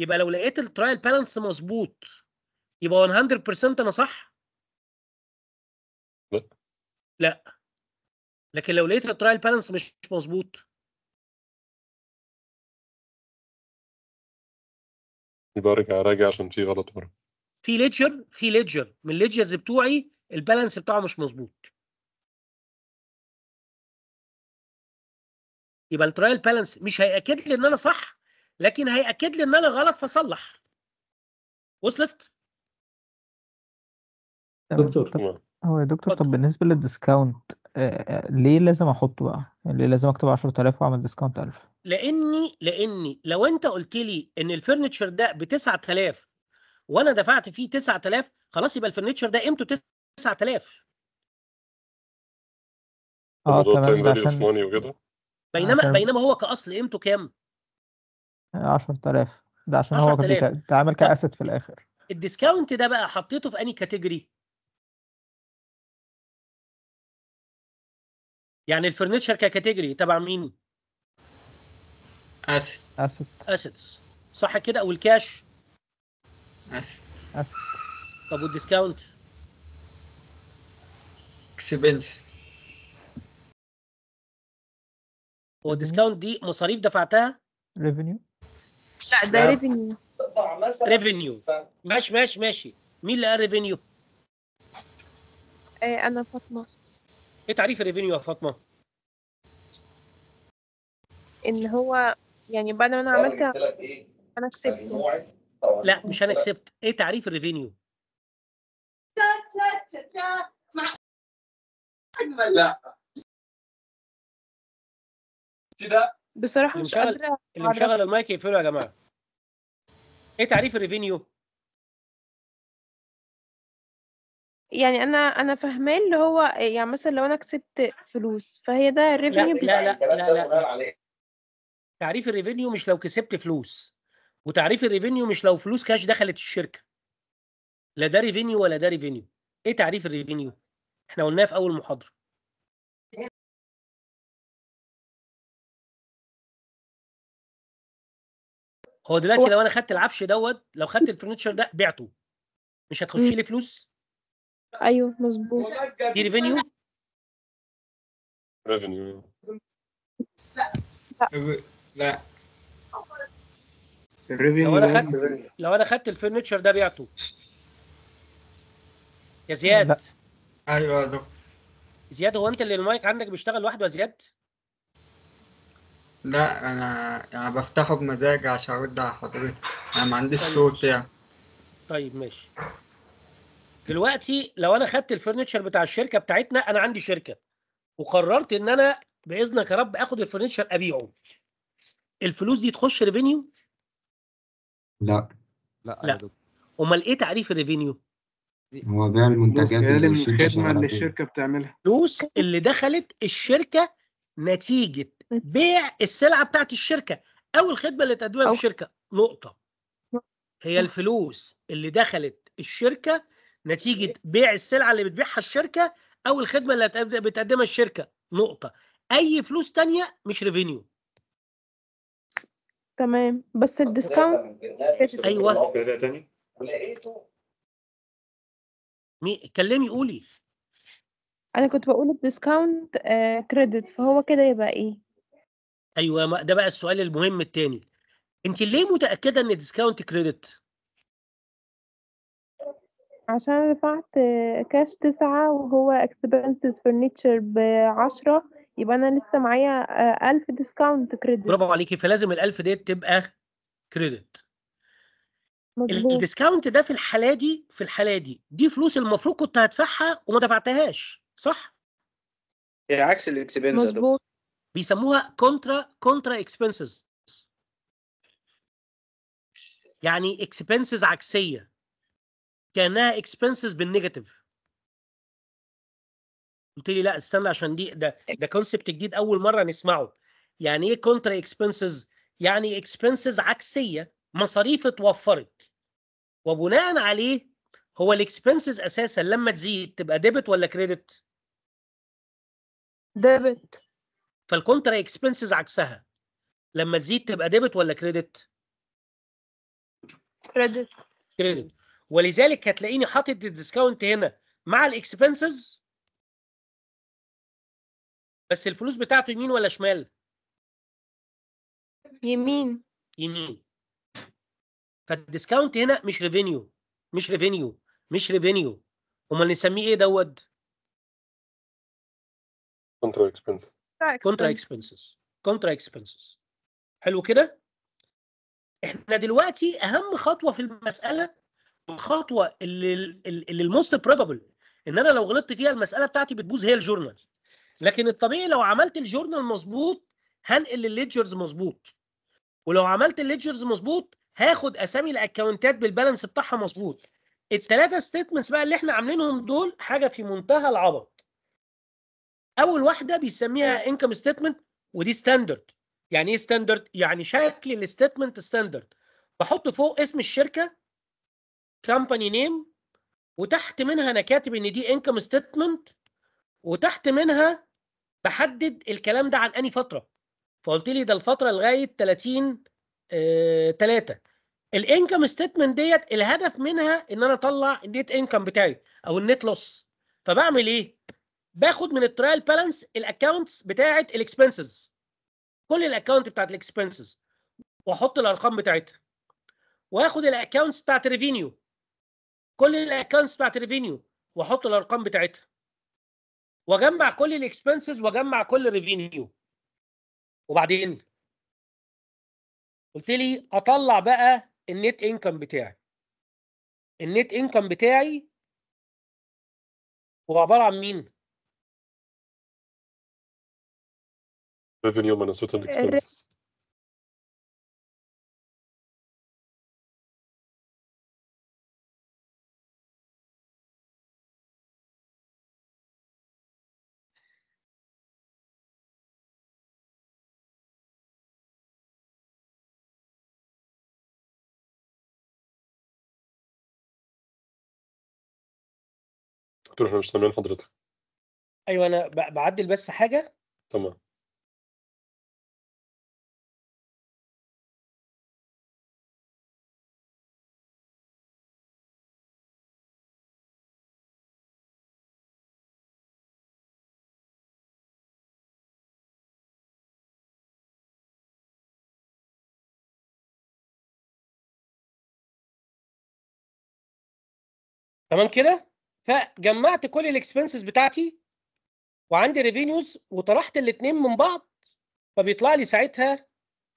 يبقى لو لقيت الترايل بالانس مظبوط يبقى 100% انا صح لا لا لكن لو لقيت الترايل بالانس مش مظبوط يبقى راجع راجع عشان في غلط مره في ليدجر في ليدجر من ليدجرز بتوعي البالانس بتاعه مش مظبوط يبقى الترايل بالانس مش هياكد لي ان انا صح لكن هياكد لي ان انا غلط فاصلح وصلت دكتور هو يا دكتور طب بالنسبه للديسكاونت آه، آه، ليه لازم احطه بقى يعني ليه لازم اكتب 10000 واعمل ديسكاونت 1000 لاني لاني لو انت قلت لي ان الفرنتشر ده ب 9000 وانا دفعت فيه 9000 خلاص يبقى الفرنتشر ده قيمته 9000 اه تمام عشان بينما بينما هو كاصل قيمته كام؟ 10000 ده عشان هو كان بيتعامل كاسيت في الاخر الديسكاونت ده بقى حطيته في انهي كاتيجوري يعني الفرنتشر ككاتيجوري تبع مين اسيت اسيت صح كده او الكاش اسيت اسيت طب والديسكاونت اكسبنس هو الديسكاونت دي مصاريف دفعتها ريفينيو لا ده ريفينيو ريفينيو ماشي ماشي ماشي مين اللي قال ريفينيو؟ ايه انا فاطمه ايه تعريف الريفينيو يا فاطمه؟ ان هو يعني بعد ما انا عملت طيب، إيه؟ انا كسبت طيب، لا مش انا كسبت ايه تعريف الريفينيو؟ مع لا كده بصراحه مش قادره اللي مشغل المايك يقفله يا جماعه ايه تعريف الريفينيو يعني انا انا فاهمه اللي هو يعني مثلا لو انا كسبت فلوس فهي ده الريفينيو لا لا لا إيه؟ لا, لا, لا. تعريف الريفينيو مش لو كسبت فلوس وتعريف الريفينيو مش لو فلوس كاش دخلت الشركه لا ده ريفينيو ولا ده ريفينيو ايه تعريف الريفينيو احنا قلناه في اول محاضره هو دلوقتي لو انا خدت العفش دوت لو خدت الفرنتشر ده بعته مش هتخش لي فلوس ايوه مظبوط دي ريفينيو ريفينيو لا لا, لا. لو انا خدت لو انا خدت الفرنتشر ده بعته يا زياد ايوه يا دكتور زياد هو انت اللي المايك عندك بيشتغل لوحده يا زياد؟ لا انا يعني بفتحه بمزاج عشان ارد على حضرتك انا ما عنديش طيب. صوت يعني طيب ماشي دلوقتي لو انا خدت الفرنتشر بتاع الشركه بتاعتنا انا عندي شركه وقررت ان انا باذنك يا رب اخد الفرنتشر ابيعه الفلوس دي تخش ريفينيو لا لا لا امال ايه تعريف الريفينيو هو بيع المنتجات اللي الخدمه اللي الشركه بتعملها فلوس اللي دخلت الشركه نتيجه بيع السلعه بتاعت الشركه او الخدمه اللي تقدمها في الشركه نقطه هي الفلوس اللي دخلت الشركه نتيجه إيه. بيع السلعه اللي بتبيعها الشركه او الخدمه اللي بتقدمها الشركه نقطه اي فلوس تانية مش ريفينيو تمام بس الديسكاونت ايوه تاني كلمي قولي انا كنت بقول الديسكاونت كريدت آه، فهو كده يبقى ايه ايوه ده بقى السؤال المهم الثاني انت ليه متاكده ان ديسكاونت كريدت عشان دفعت كاش تسعة وهو اكسبنسز فرنتشر 10 يبقى أنا لسه معايا 1000 ديسكاونت كريدت برافو عليكي فلازم ال1000 ديت تبقى كريدت الديسكاونت ده في الحالة دي في الحالة دي دي فلوس المفروض كنت هدفعها وما دفعتهاش صح؟ عكس الاكسبنس مظبوط بيسموها كونترا كونترا اكسبنسز يعني اكسبنسز عكسيه كانها اكسبنسز بالنيجاتيف قلت لي لا استنى عشان دي ده ده كونسبت جديد اول مره نسمعه يعني ايه كونترا اكسبنسز يعني اكسبنسز عكسيه مصاريف اتوفرت وبناء عليه هو الاكسبنسز اساسا لما تزيد تبقى ديبت ولا كريدت ديبت فالكونترا اكسبنسز عكسها لما تزيد تبقى ديبت ولا كريدت؟ كريدت كريدت ولذلك هتلاقيني حاطط الديسكاونت هنا مع الاكسبنسز بس الفلوس بتاعته يمين ولا شمال؟ يمين يمين فالديسكاونت هنا مش ريفينيو مش ريفينيو مش ريفينيو امال نسميه ايه دوت؟ كونترا اكسبنسز كونترا اكسبنسز كونترا اكسبنسز حلو كده احنا دلوقتي اهم خطوه في المساله الخطوه اللي اللي الموست بروبابل ان انا لو غلطت فيها المساله بتاعتي بتبوظ هي الجورنال لكن الطبيعي لو عملت الجورنال مظبوط هنقل الليدجرز مظبوط ولو عملت الليدجرز مظبوط هاخد اسامي الاكونتات بالبالانس بتاعها مظبوط الثلاثه ستيتمنتس بقى اللي احنا عاملينهم دول حاجه في منتهى العبط اول واحده بيسميها انكم ستيتمنت ودي ستاندرد يعني ايه ستاندرد يعني شكل الستيتمنت ستاندرد بحط فوق اسم الشركه كامباني نيم وتحت منها انا كاتب ان دي انكم ستيتمنت وتحت منها بحدد الكلام ده عن اني فتره فقلت لي ده الفتره لغايه 30 آه 3 الانكم ستيتمنت ديت الهدف منها ان انا اطلع النت انكم بتاعي او النت لوس فبعمل ايه باخد من الترايل بالانس الاكونتس بتاعه الاكسبنسز كل الاكونت بتاعه الاكسبنسز واحط الارقام بتاعتها واخد الاكونتس بتاعه ريفينيو كل الاكونتس بتاعه ريفينيو واحط الارقام بتاعتها واجمع كل الاكسبنسز واجمع كل ريفينيو وبعدين قلت لي اطلع بقى النت انكم بتاعي النت انكم بتاعي هو عباره عن مين revenue minus certain expenses دكتور احنا مش سامعين حضرتك ايوه انا بعدل بس حاجه تمام تمام كده فجمعت كل الاكسبنسز بتاعتي وعندي ريفينيوز وطرحت الاثنين من بعض فبيطلع لي ساعتها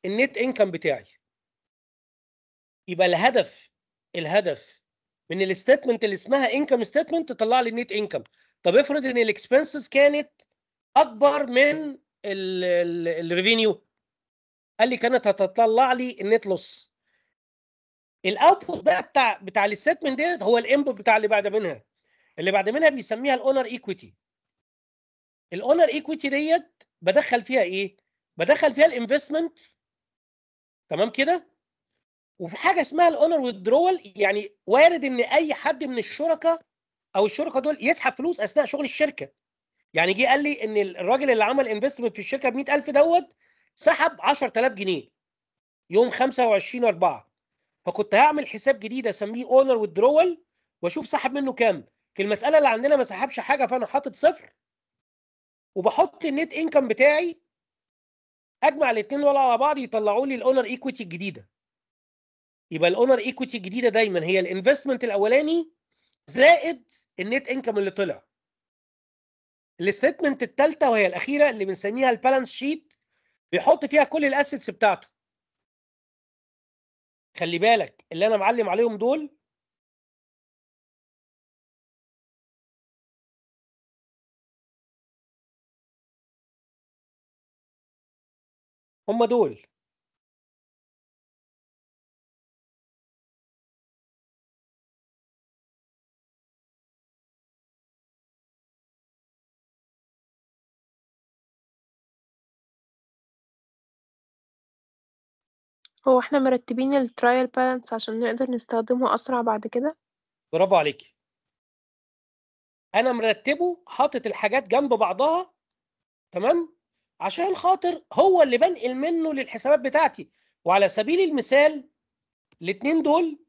النت انكم بتاعي يبقى الهدف الهدف من الستيتمنت اللي اسمها انكم ستيتمنت تطلع لي النت انكم طب افرض ان الاكسبنسز كانت اكبر من الريفينيو قال لي كانت هتطلع لي النت لوس الاوتبوت بقى بتاع بتاع الستمنت ديت هو الانبوت بتاع اللي بعد منها اللي بعد منها بيسميها الاونر ايكويتي الاونر ايكويتي ديت بدخل فيها ايه بدخل فيها الانفستمنت تمام كده وفي حاجه اسمها الاونر ويدرول يعني وارد ان اي حد من الشركاء او الشركاء دول يسحب فلوس اثناء شغل الشركه يعني جه قال لي ان الراجل اللي عمل انفستمنت في الشركه ب 100000 دوت سحب 10000 جنيه يوم 25 4 فكنت هعمل حساب جديد اسميه اونر ويدرول واشوف سحب منه كام في المساله اللي عندنا ما سحبش حاجه فانا حاطط صفر وبحط النت انكم بتاعي اجمع الاثنين ولا على بعض يطلعوا لي الاونر ايكويتي الجديده يبقى الاونر ايكويتي الجديده دايما هي الانفستمنت الاولاني زائد النت انكم اللي طلع الستمنت الثالثه وهي الاخيره اللي بنسميها البالانس شيت بيحط فيها كل الاسيتس بتاعته خلي بالك اللي انا معلم عليهم دول هم دول هو إحنا مرتبين الترايل balance عشان نقدر نستخدمه أسرع بعد كده؟ برافو عليكي. أنا مرتبه حاطط الحاجات جنب بعضها تمام؟ عشان خاطر هو اللي بنقل منه للحسابات بتاعتي وعلى سبيل المثال الاثنين دول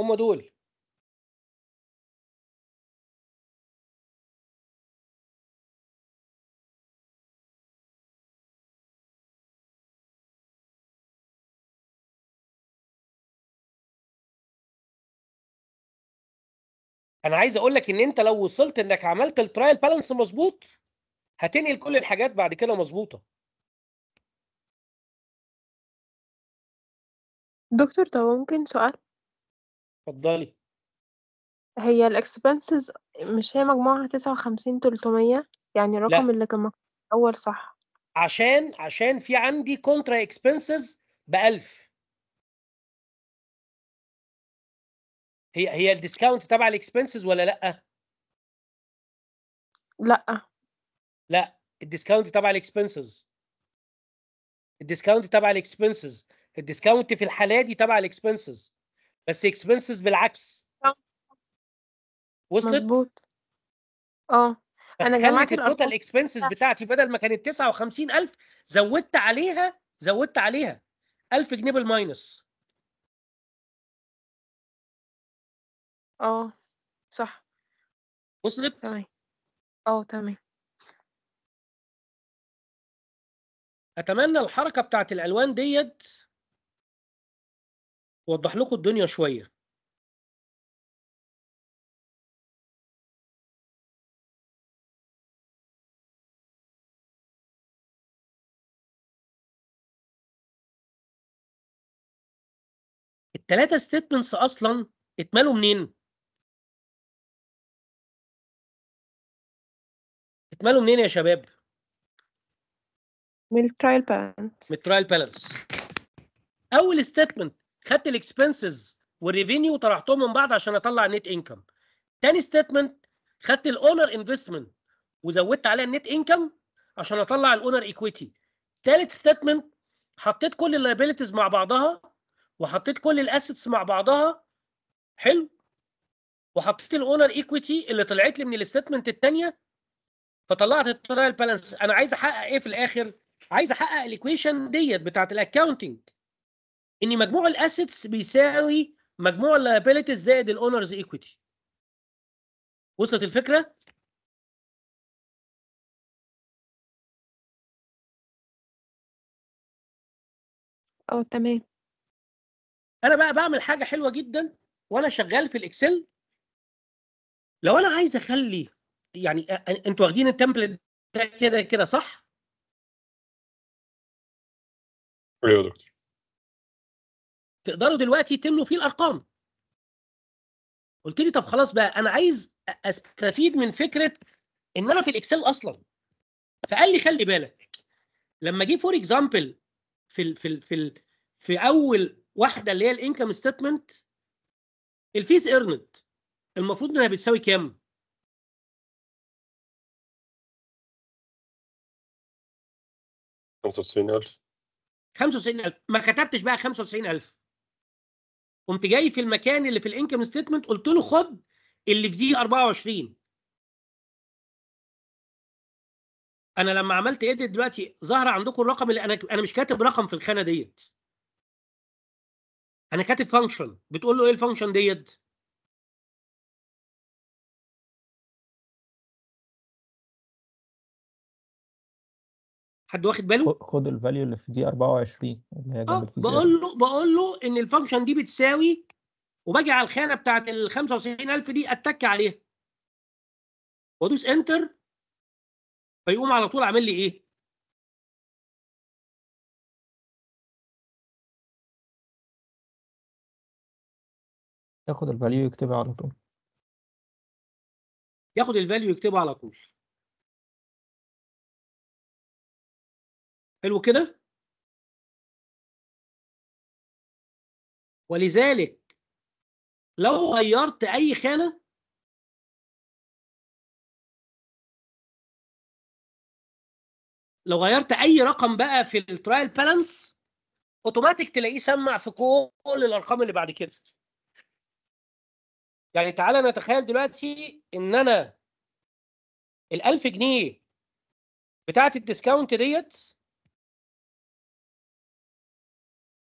هم دول انا عايز اقول لك ان انت لو وصلت انك عملت الترايل بالانس مظبوط هتنقل كل الحاجات بعد كده مظبوطه دكتور طب ممكن سؤال اتفضلي هي الاكسبنسز مش هي مجموعها 59 300 يعني الرقم اللي كان اول صح عشان عشان في عندي كونترا اكسبنسز ب 1000 هي هي الديسكاونت تبع الاكسبنسز ولا لا؟ لا لا الديسكاونت تبع الاكسبنسز الديسكاونت تبع الاكسبنسز الديسكاونت في الحاله دي تبع الاكسبنسز بس اكسبنسز بالعكس وصلت مظبوط اه انا جمعت التوتال اكسبنسز بتاعتي بدل ما كانت 59000 زودت عليها زودت عليها 1000 جنيه بالماينس آه، صح. وصلِت؟ تمام. آه، تمام. أتمنى الحركة بتاعة الألوان ديت توضّح لكم الدنيا شويه التلاتة ستيتمنتس أصلًا اتملوا منين؟ اتملوا منين يا شباب؟ من الترايل بالانس من الترايل بالانس اول ستيتمنت خدت الاكسبنسز والريفينيو وطرحتهم من بعض عشان اطلع نت انكم تاني ستيتمنت خدت الاونر انفستمنت وزودت عليها النت انكم عشان اطلع الاونر ايكويتي تالت ستيتمنت حطيت كل اللايبيلتيز مع بعضها وحطيت كل الاسيتس مع بعضها حلو وحطيت الاونر ايكويتي اللي طلعت لي من الستيتمنت الثانيه فطلعت الترايل بالانس انا عايز احقق ايه في الاخر عايز احقق الايكويشن ديت بتاعت الاكونتنج ان مجموع الاسيتس بيساوي مجموع اللايبيلتيز زائد الاونرز ايكويتي وصلت الفكره اه تمام انا بقى بعمل حاجه حلوه جدا وانا شغال في الاكسل لو انا عايز اخلي يعني انتوا واخدين التمبلت ده كده كده صح؟ ايوه يا دكتور تقدروا دلوقتي تملوا فيه الارقام قلت لي طب خلاص بقى انا عايز استفيد من فكره ان انا في الاكسل اصلا فقال لي خلي بالك لما جه فور اكزامبل في الـ في الـ في الـ في اول واحده اللي هي الانكم ستيتمنت الفيز ايرند المفروض انها بتساوي كام؟ 95000 95000 ما كتبتش بقى 95000 قمت جاي في المكان اللي في الانكم ستيتمنت قلت له خد اللي في دي 24 انا لما عملت ايديت دلوقتي ظهر عندكم الرقم اللي انا انا مش كاتب رقم في الخانه ديت انا كاتب فانكشن بتقول له ايه الفانكشن ديت حد واخد باله خد الفاليو اللي في دي 24 اللي هي اه بقول له بقول له ان الفانكشن دي بتساوي وباجي على الخانه بتاعت ال 95000 دي اتك عليها وادوس انتر فيقوم على طول عامل لي ايه ياخد الفاليو يكتبها على طول ياخد الفاليو يكتبها على طول حلو كده ولذلك لو غيرت اي خانه لو غيرت اي رقم بقى في الترايل بالانس اوتوماتيك تلاقيه سمع في كل الارقام اللي بعد كده يعني تعالى نتخيل دلوقتي ان انا ال 1000 جنيه بتاعه الديسكاونت ديت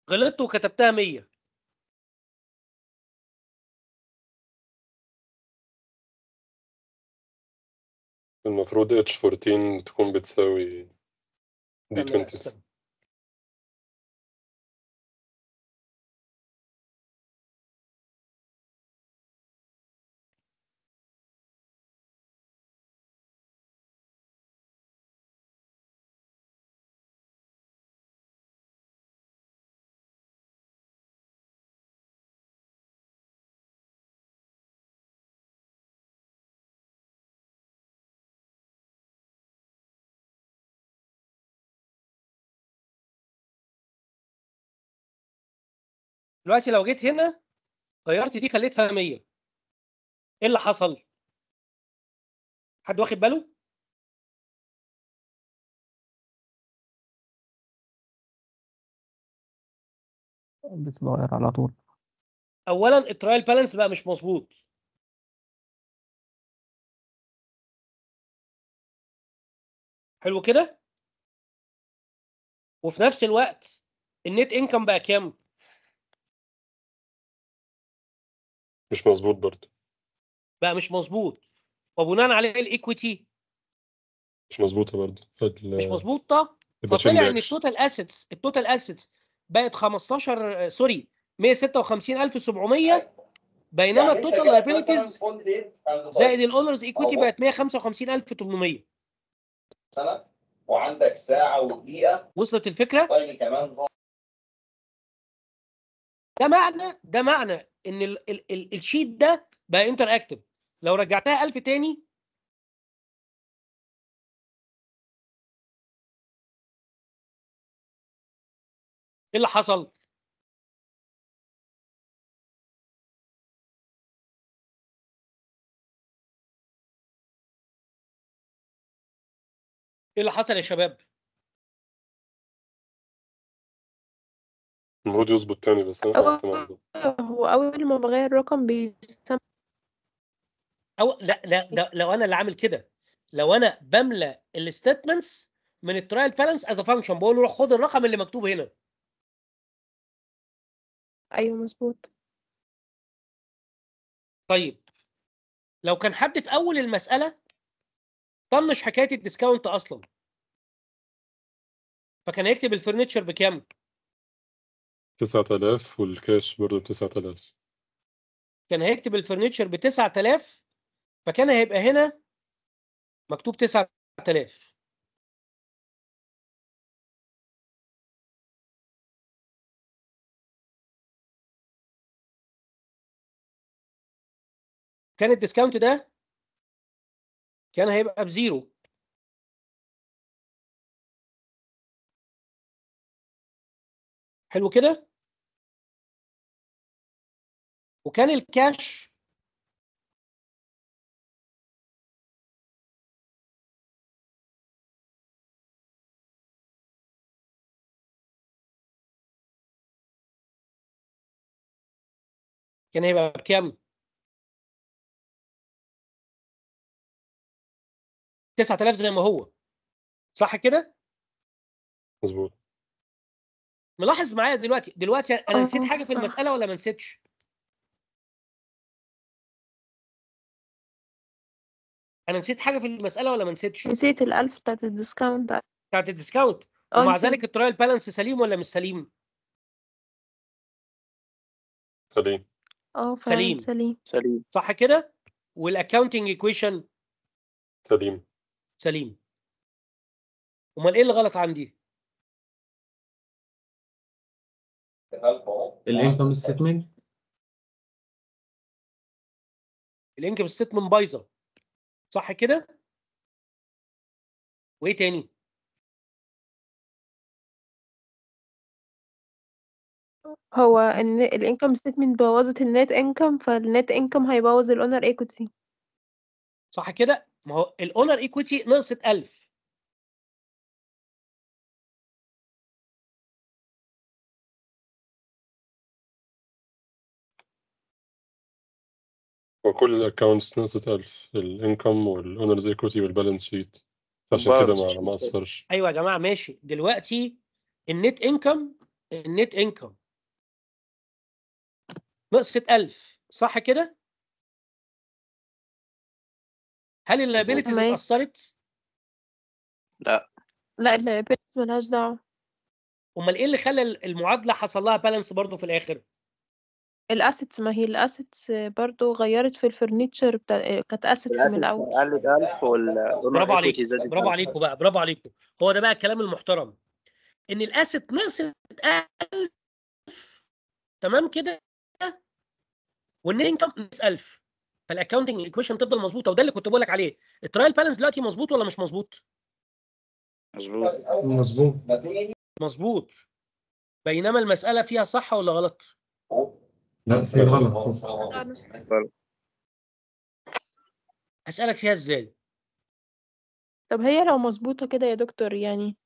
غلطت وكتبتها 100 المفروض h 14 تكون بتساوي دي 20 دلوقتي لو جيت هنا غيرت دي خليتها 100 ايه اللي حصل؟ حد واخد باله؟ بتتغير على طول اولا الترايل بالانس بقى مش مظبوط حلو كده وفي نفس الوقت النت انكم بقى كام مش مظبوط برضه بقى مش مظبوط وبناء عليه الايكويتي مش مظبوطه برضه مش مظبوطه فطلع ان التوتال اسيتس التوتال اسيتس بقت 15 سوري 156700 بينما يعني التوتال لايبيلتيز زائد الاونرز ايكويتي بقت 155800 سنه وعندك ساعه ودقيقه وصلت الفكره طيب كمان ده معنى ده معنى ان ال ال ال الشيت ده بقى انتر اكتف لو رجعتها 1000 تاني ايه اللي حصل؟ ايه اللي حصل يا شباب؟ المفروض يظبط تاني بس انا أو... هو اول ما بغير رقم بيسمع أو لا لا ده لو انا اللي عامل كده لو انا بملى الستيتمنتس من الترايل بالانس از فانكشن بقول له روح خد الرقم اللي مكتوب هنا ايوه مظبوط طيب لو كان حد في اول المساله طنش حكايه الديسكاونت اصلا فكان هيكتب الفرنتشر بكام 9000 والكاش برضه ب 9000 كان هيكتب الفرنتشر ب 9000 فكان هيبقى هنا مكتوب 9000 كان الديسكاونت ده كان هيبقى بزيرو حلو كده وكان الكاش كان هيبقى بكام؟ 9000 زي ما هو صح كده؟ مظبوط ملاحظ معايا دلوقتي دلوقتي انا آه، نسيت حاجه في المساله ولا ما نسيتش؟ انا نسيت حاجه في المساله ولا ما نسيتش نسيت ال 1000 بتاعت الديسكاونت بتاعت الديسكاونت اه، ومع ذلك الترايل بالانس سليم ولا مش سليم سليم اه سليم سليم سليم صح كده والاكاونتنج ايكويشن سليم سليم امال ايه اللي غلط عندي الانكم ستيتمنت الانكم ستيتمنت بايظه صح كده وايه تاني هو ان الانكم ستيتمنت بوظت النت انكم فالنت انكم هيبوظ الاونر ايكوتي صح كده ما هو الاونر ايكوتي نقصت 1000 وكل الاكونتس نقصت 1000 الانكم والاونرز ايكوتي والبالانس شيت عشان كده ما ما اثرش ايوه يا جماعه ماشي دلوقتي النت انكم النت انكم نقصت 1000 صح كده؟ هل اللايبيلتيز اتأثرت؟ لا لا اللايبيلتيز مالهاش دعوه امال ايه اللي خلى المعادله حصل لها بالانس برضه في الاخر؟ الاسيتس ما هي الاسيتس برضه غيّرت في الفرنيتشر بتا كانت اسيتس من الأول. قَلِّت 1000 والowner برافو عليك برافو عليكم بقى، برافو عليكم. هو ده بقى الكلام المحترم، إن الاسيت نقصت 1000 تمام كده، والNet income 1000 فالاكونتنج ايكويشن تفضل مظبوطه وده اللي كنت بقول لك عليه، الترايل بالانس دلوقتي مظبوط ولا مش مظبوط؟ مظبوط مظبوط مظبوط بينما المسألة فيها صح ولا غلط؟ لا سيد غلط اسالك فيها ازاي طب هي لو مظبوطة كده يا دكتور يعني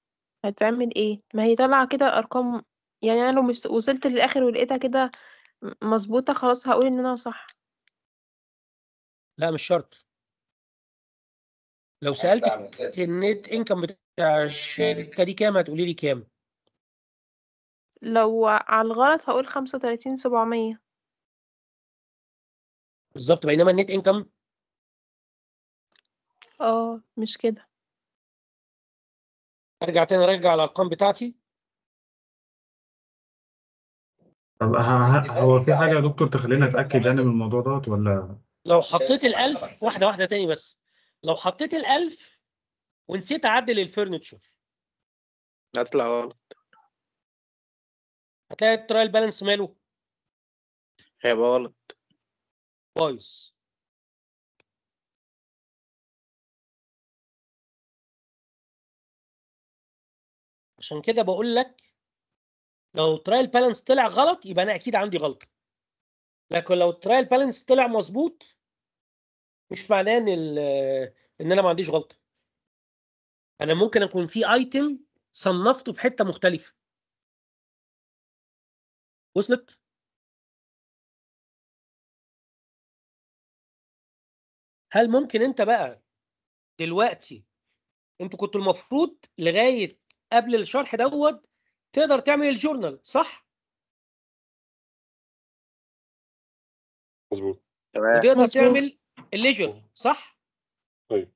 هتعمل ايه ما هي طالعة كده ارقام يعني انا لو مش وصلت للاخر ولقيتها كده مظبوطة خلاص هقول ان انا صح لا مش شرط لو سالتك النت انكم بتاع الشركه دي كام هتقولي لي كام لو على الغلط هقول خمسة وتلاتين سبعمية بالظبط بينما النت انكم اه مش كده ارجع تاني ارجع الارقام بتاعتي طب هو في حاجه يا دكتور تخلينا اتاكد يعني من الموضوع دوت ولا لو حطيت ال1000 واحده واحده تاني بس لو حطيت ال1000 ونسيت اعدل الفرنتشر هتطلع غلط هتلاقي الترايل بالانس ماله هيبقى غلط كويس عشان كده بقول لك لو ترايل بالانس طلع غلط يبقى انا اكيد عندي غلطه لكن لو ترايل بالانس طلع مظبوط مش معناه ان آه، ان انا ما عنديش غلطه انا ممكن اكون في ايتم صنفته في حته مختلفه وصلت هل ممكن انت بقى دلوقتي انتوا كنتوا المفروض لغايه قبل الشرح دوت تقدر تعمل الجورنال صح؟ مظبوط تمام وتقدر تعمل الليجن صح؟ طيب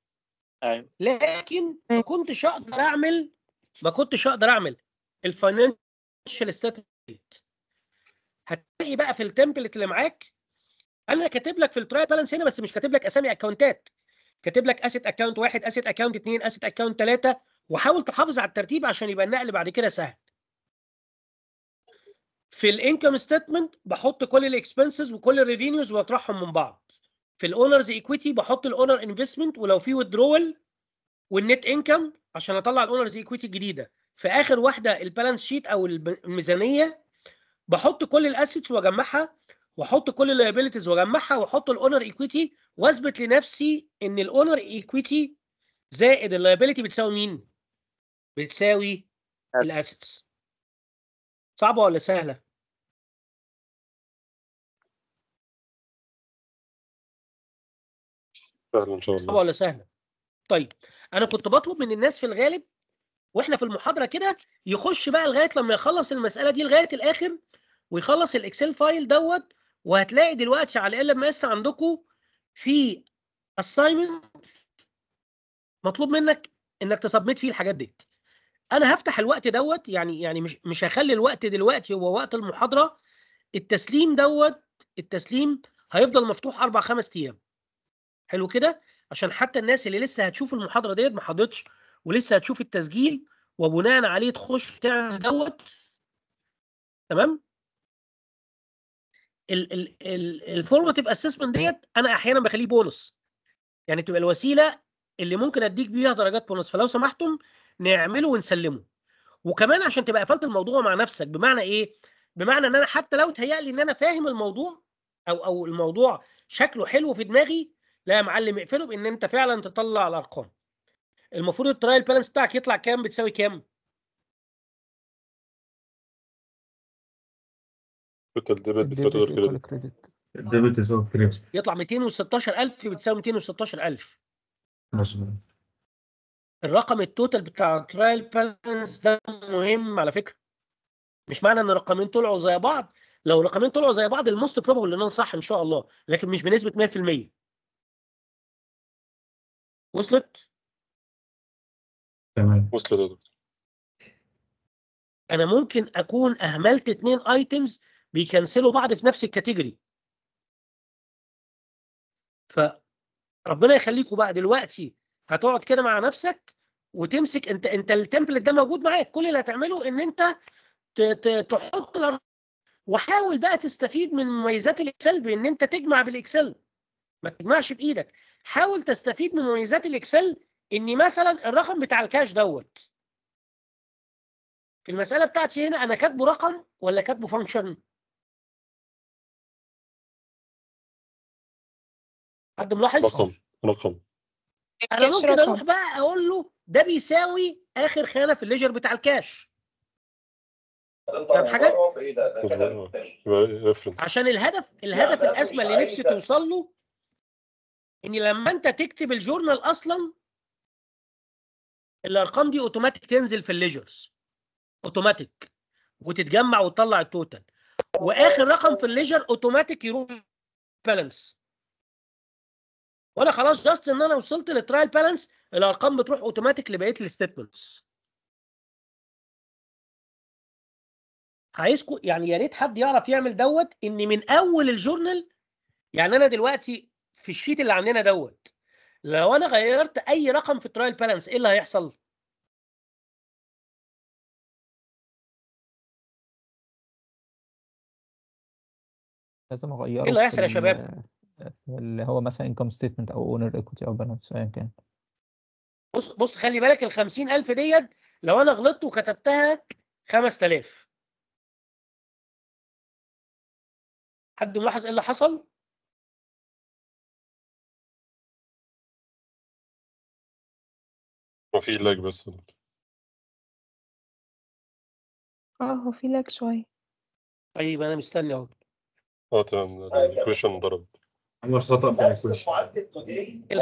ايوه لكن ما كنتش اقدر اعمل ما كنتش اقدر اعمل الفاينانشال ستيتمنت هتلاقي بقى في التمبلت اللي معاك انا كاتب لك في التراي بالانس هنا بس مش كاتب لك اسامي اكونتات كاتب لك اسيت اكونت واحد اسيت اكونت اثنين اسيت اكونت ثلاثه وحاول تحافظ على الترتيب عشان يبقى النقل بعد كده سهل في الانكم ستيتمنت بحط كل الاكسبنسز وكل الريفينيوز واطرحهم من بعض في الاونرز ايكويتي بحط الاونر انفستمنت ولو في ويدرول والنت انكم عشان اطلع الاونرز ايكويتي الجديده في اخر واحده البالانس شيت او الميزانيه بحط كل الاسيتس واجمعها واحط كل اللايبيلتيز واجمعها واحط الاونر ايكويتي واثبت لنفسي ان الاونر ايكويتي زائد اللايبيلتي بتساوي مين؟ بتساوي الاسيتس صعبه ولا سهله؟ سهله ان شاء الله صعبه ولا سهله؟ طيب انا كنت بطلب من الناس في الغالب واحنا في المحاضره كده يخش بقى لغايه لما يخلص المساله دي لغايه الاخر ويخلص الاكسل فايل دوت وهتلاقي دلوقتي على ال ام اس عندكم في اساينمنت مطلوب منك انك تسبميت فيه الحاجات دي انا هفتح الوقت دوت يعني يعني مش مش هخلي الوقت دلوقتي هو وقت المحاضره التسليم دوت التسليم هيفضل مفتوح اربع خمس ايام حلو كده عشان حتى الناس اللي لسه هتشوف المحاضره ديت ما حضرتش ولسه هتشوف التسجيل وبناء عليه تخش تعمل دوت تمام الفورماتيف اسسمنت ديت انا احيانا بخليه بونص يعني تبقى الوسيله اللي ممكن اديك بيها درجات بونص فلو سمحتم نعمله ونسلمه وكمان عشان تبقى قفلت الموضوع مع نفسك بمعنى ايه بمعنى ان انا حتى لو تهيألي ان انا فاهم الموضوع او او الموضوع شكله حلو في دماغي لا يا معلم اقفله بان انت فعلا تطلع الارقام المفروض الترايل بالانس بتاعك يطلع كام بتساوي كام توتال ديبت بتساوي توتال كريدت الديبت بتساوي كريدت يطلع 216000 بتساوي 216000 مظبوط الرقم التوتال بتاع ترايل بالانس ده مهم على فكره مش معنى ان الرقمين طلعوا زي بعض لو الرقمين طلعوا زي بعض الموست بروبابل ان انا صح ان شاء الله لكن مش بنسبه 100% وصلت تمام وصلت يا دكتور انا ممكن اكون اهملت اثنين ايتمز بيكنسلوا بعض في نفس الكاتيجوري فربنا يخليكم بقى دلوقتي هتقعد كده مع نفسك وتمسك انت انت التمبلت ده موجود معاك كل اللي هتعمله ان انت تحط وحاول بقى تستفيد من مميزات الاكسل بان انت تجمع بالاكسل ما تجمعش بايدك حاول تستفيد من مميزات الاكسل ان مثلا الرقم بتاع الكاش دوت في المساله بتاعتي هنا انا كاتبه رقم ولا كاتبه فانكشن حد ملاحظ رقم رقم انا ممكن رقم. اروح بقى اقول له ده بيساوي اخر خانه في الليجر بتاع الكاش طب حاجه؟ إيه عشان الهدف الهدف الاسمى اللي نفسي توصل له ان لما انت تكتب الجورنال اصلا الارقام دي اوتوماتيك تنزل في الليجرز اوتوماتيك وتتجمع وتطلع التوتال واخر رقم في الليجر اوتوماتيك يروح بالانس وانا خلاص جاست ان انا وصلت للترايل بالانس الارقام بتروح اوتوماتيك لبقيه الستيتمنتس عايزكم يعني يا ريت حد يعرف يعمل دوت ان من اول الجورنال يعني انا دلوقتي في الشيت اللي عندنا دوت لو انا غيرت اي رقم في الترايل بالانس ايه اللي هيحصل؟ لازم اغيره ايه اللي هيحصل يا شباب؟ اللي هو مثلا انكم ستيتمنت او اونر ايكوتي او بالانس ايا كان بص بص خلي بالك ال 50000 ديت لو انا غلطت وكتبتها 5000 حد ملاحظ ايه اللي حصل؟ هو في لاج بس اه هو في لاج شويه طيب انا مستني اهو اه تمام الكويشن ضربت ال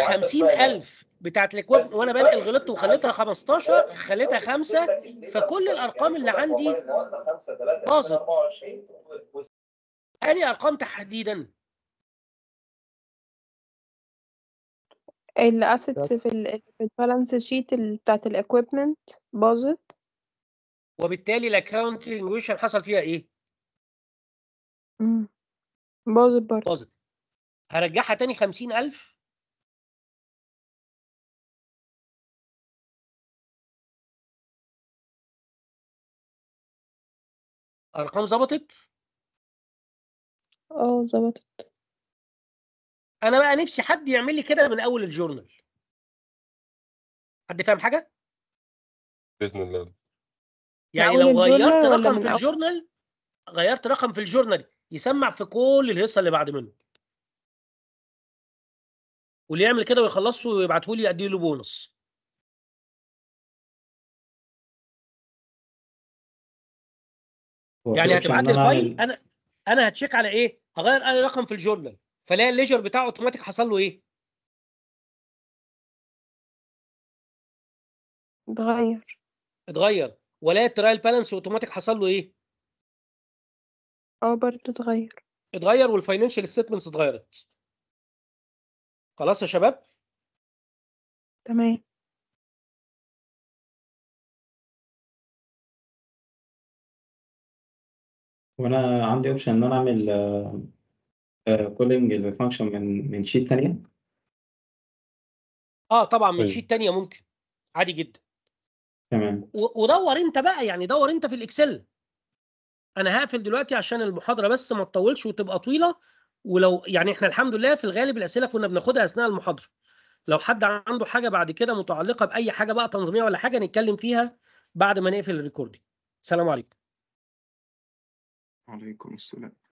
50000 بتاعت الكويب وانا بنقل غلطت وخليتها 15 خليتها 5 فكل الارقام اللي عندي باظت اني ارقام تحديدا؟ الاسيتس في البالانس شيت بتاعت الاكويبمنت باظت وبالتالي الاكونتنج ويشن حصل فيها ايه؟ باظت برضه باظت هرجعها تاني 50000 ارقام ظبطت اه ظبطت انا بقى نفسي حد يعمل لي كده من اول الجورنال حد فاهم حاجه باذن الله يعني لو غيرت رقم في الجورنال غيرت رقم في الجورنال يسمع في كل الهيصه اللي بعد منه واللي يعمل كده ويخلصه ويبعته لي ادي له بونص يعني هتبعت لي الفايل انا انا هتشيك على ايه هغير اي رقم في الجورنال فلاقي الليجر بتاعه اوتوماتيك حصل له ايه اتغير اتغير ولا الترايل بالانس اوتوماتيك حصل له ايه اه برضه اتغير اتغير والفاينانشال ستيتمنتس اتغيرت خلاص يا شباب تمام وانا عندي اوبشن ان انا اعمل كولينج آه، للفانكشن آه، من من شيت ثانيه اه طبعا من شيت طيب. ثانيه ممكن عادي جدا تمام ودور انت بقى يعني دور انت في الاكسل انا هقفل دلوقتي عشان المحاضره بس ما تطولش وتبقى طويله ولو يعني احنا الحمد لله في الغالب الاسئله كنا بناخدها اثناء المحاضره لو حد عنده حاجه بعد كده متعلقه باي حاجه بقى تنظيميه ولا حاجه نتكلم فيها بعد ما نقفل الريكوردي سلام عليكم وعليكم السلام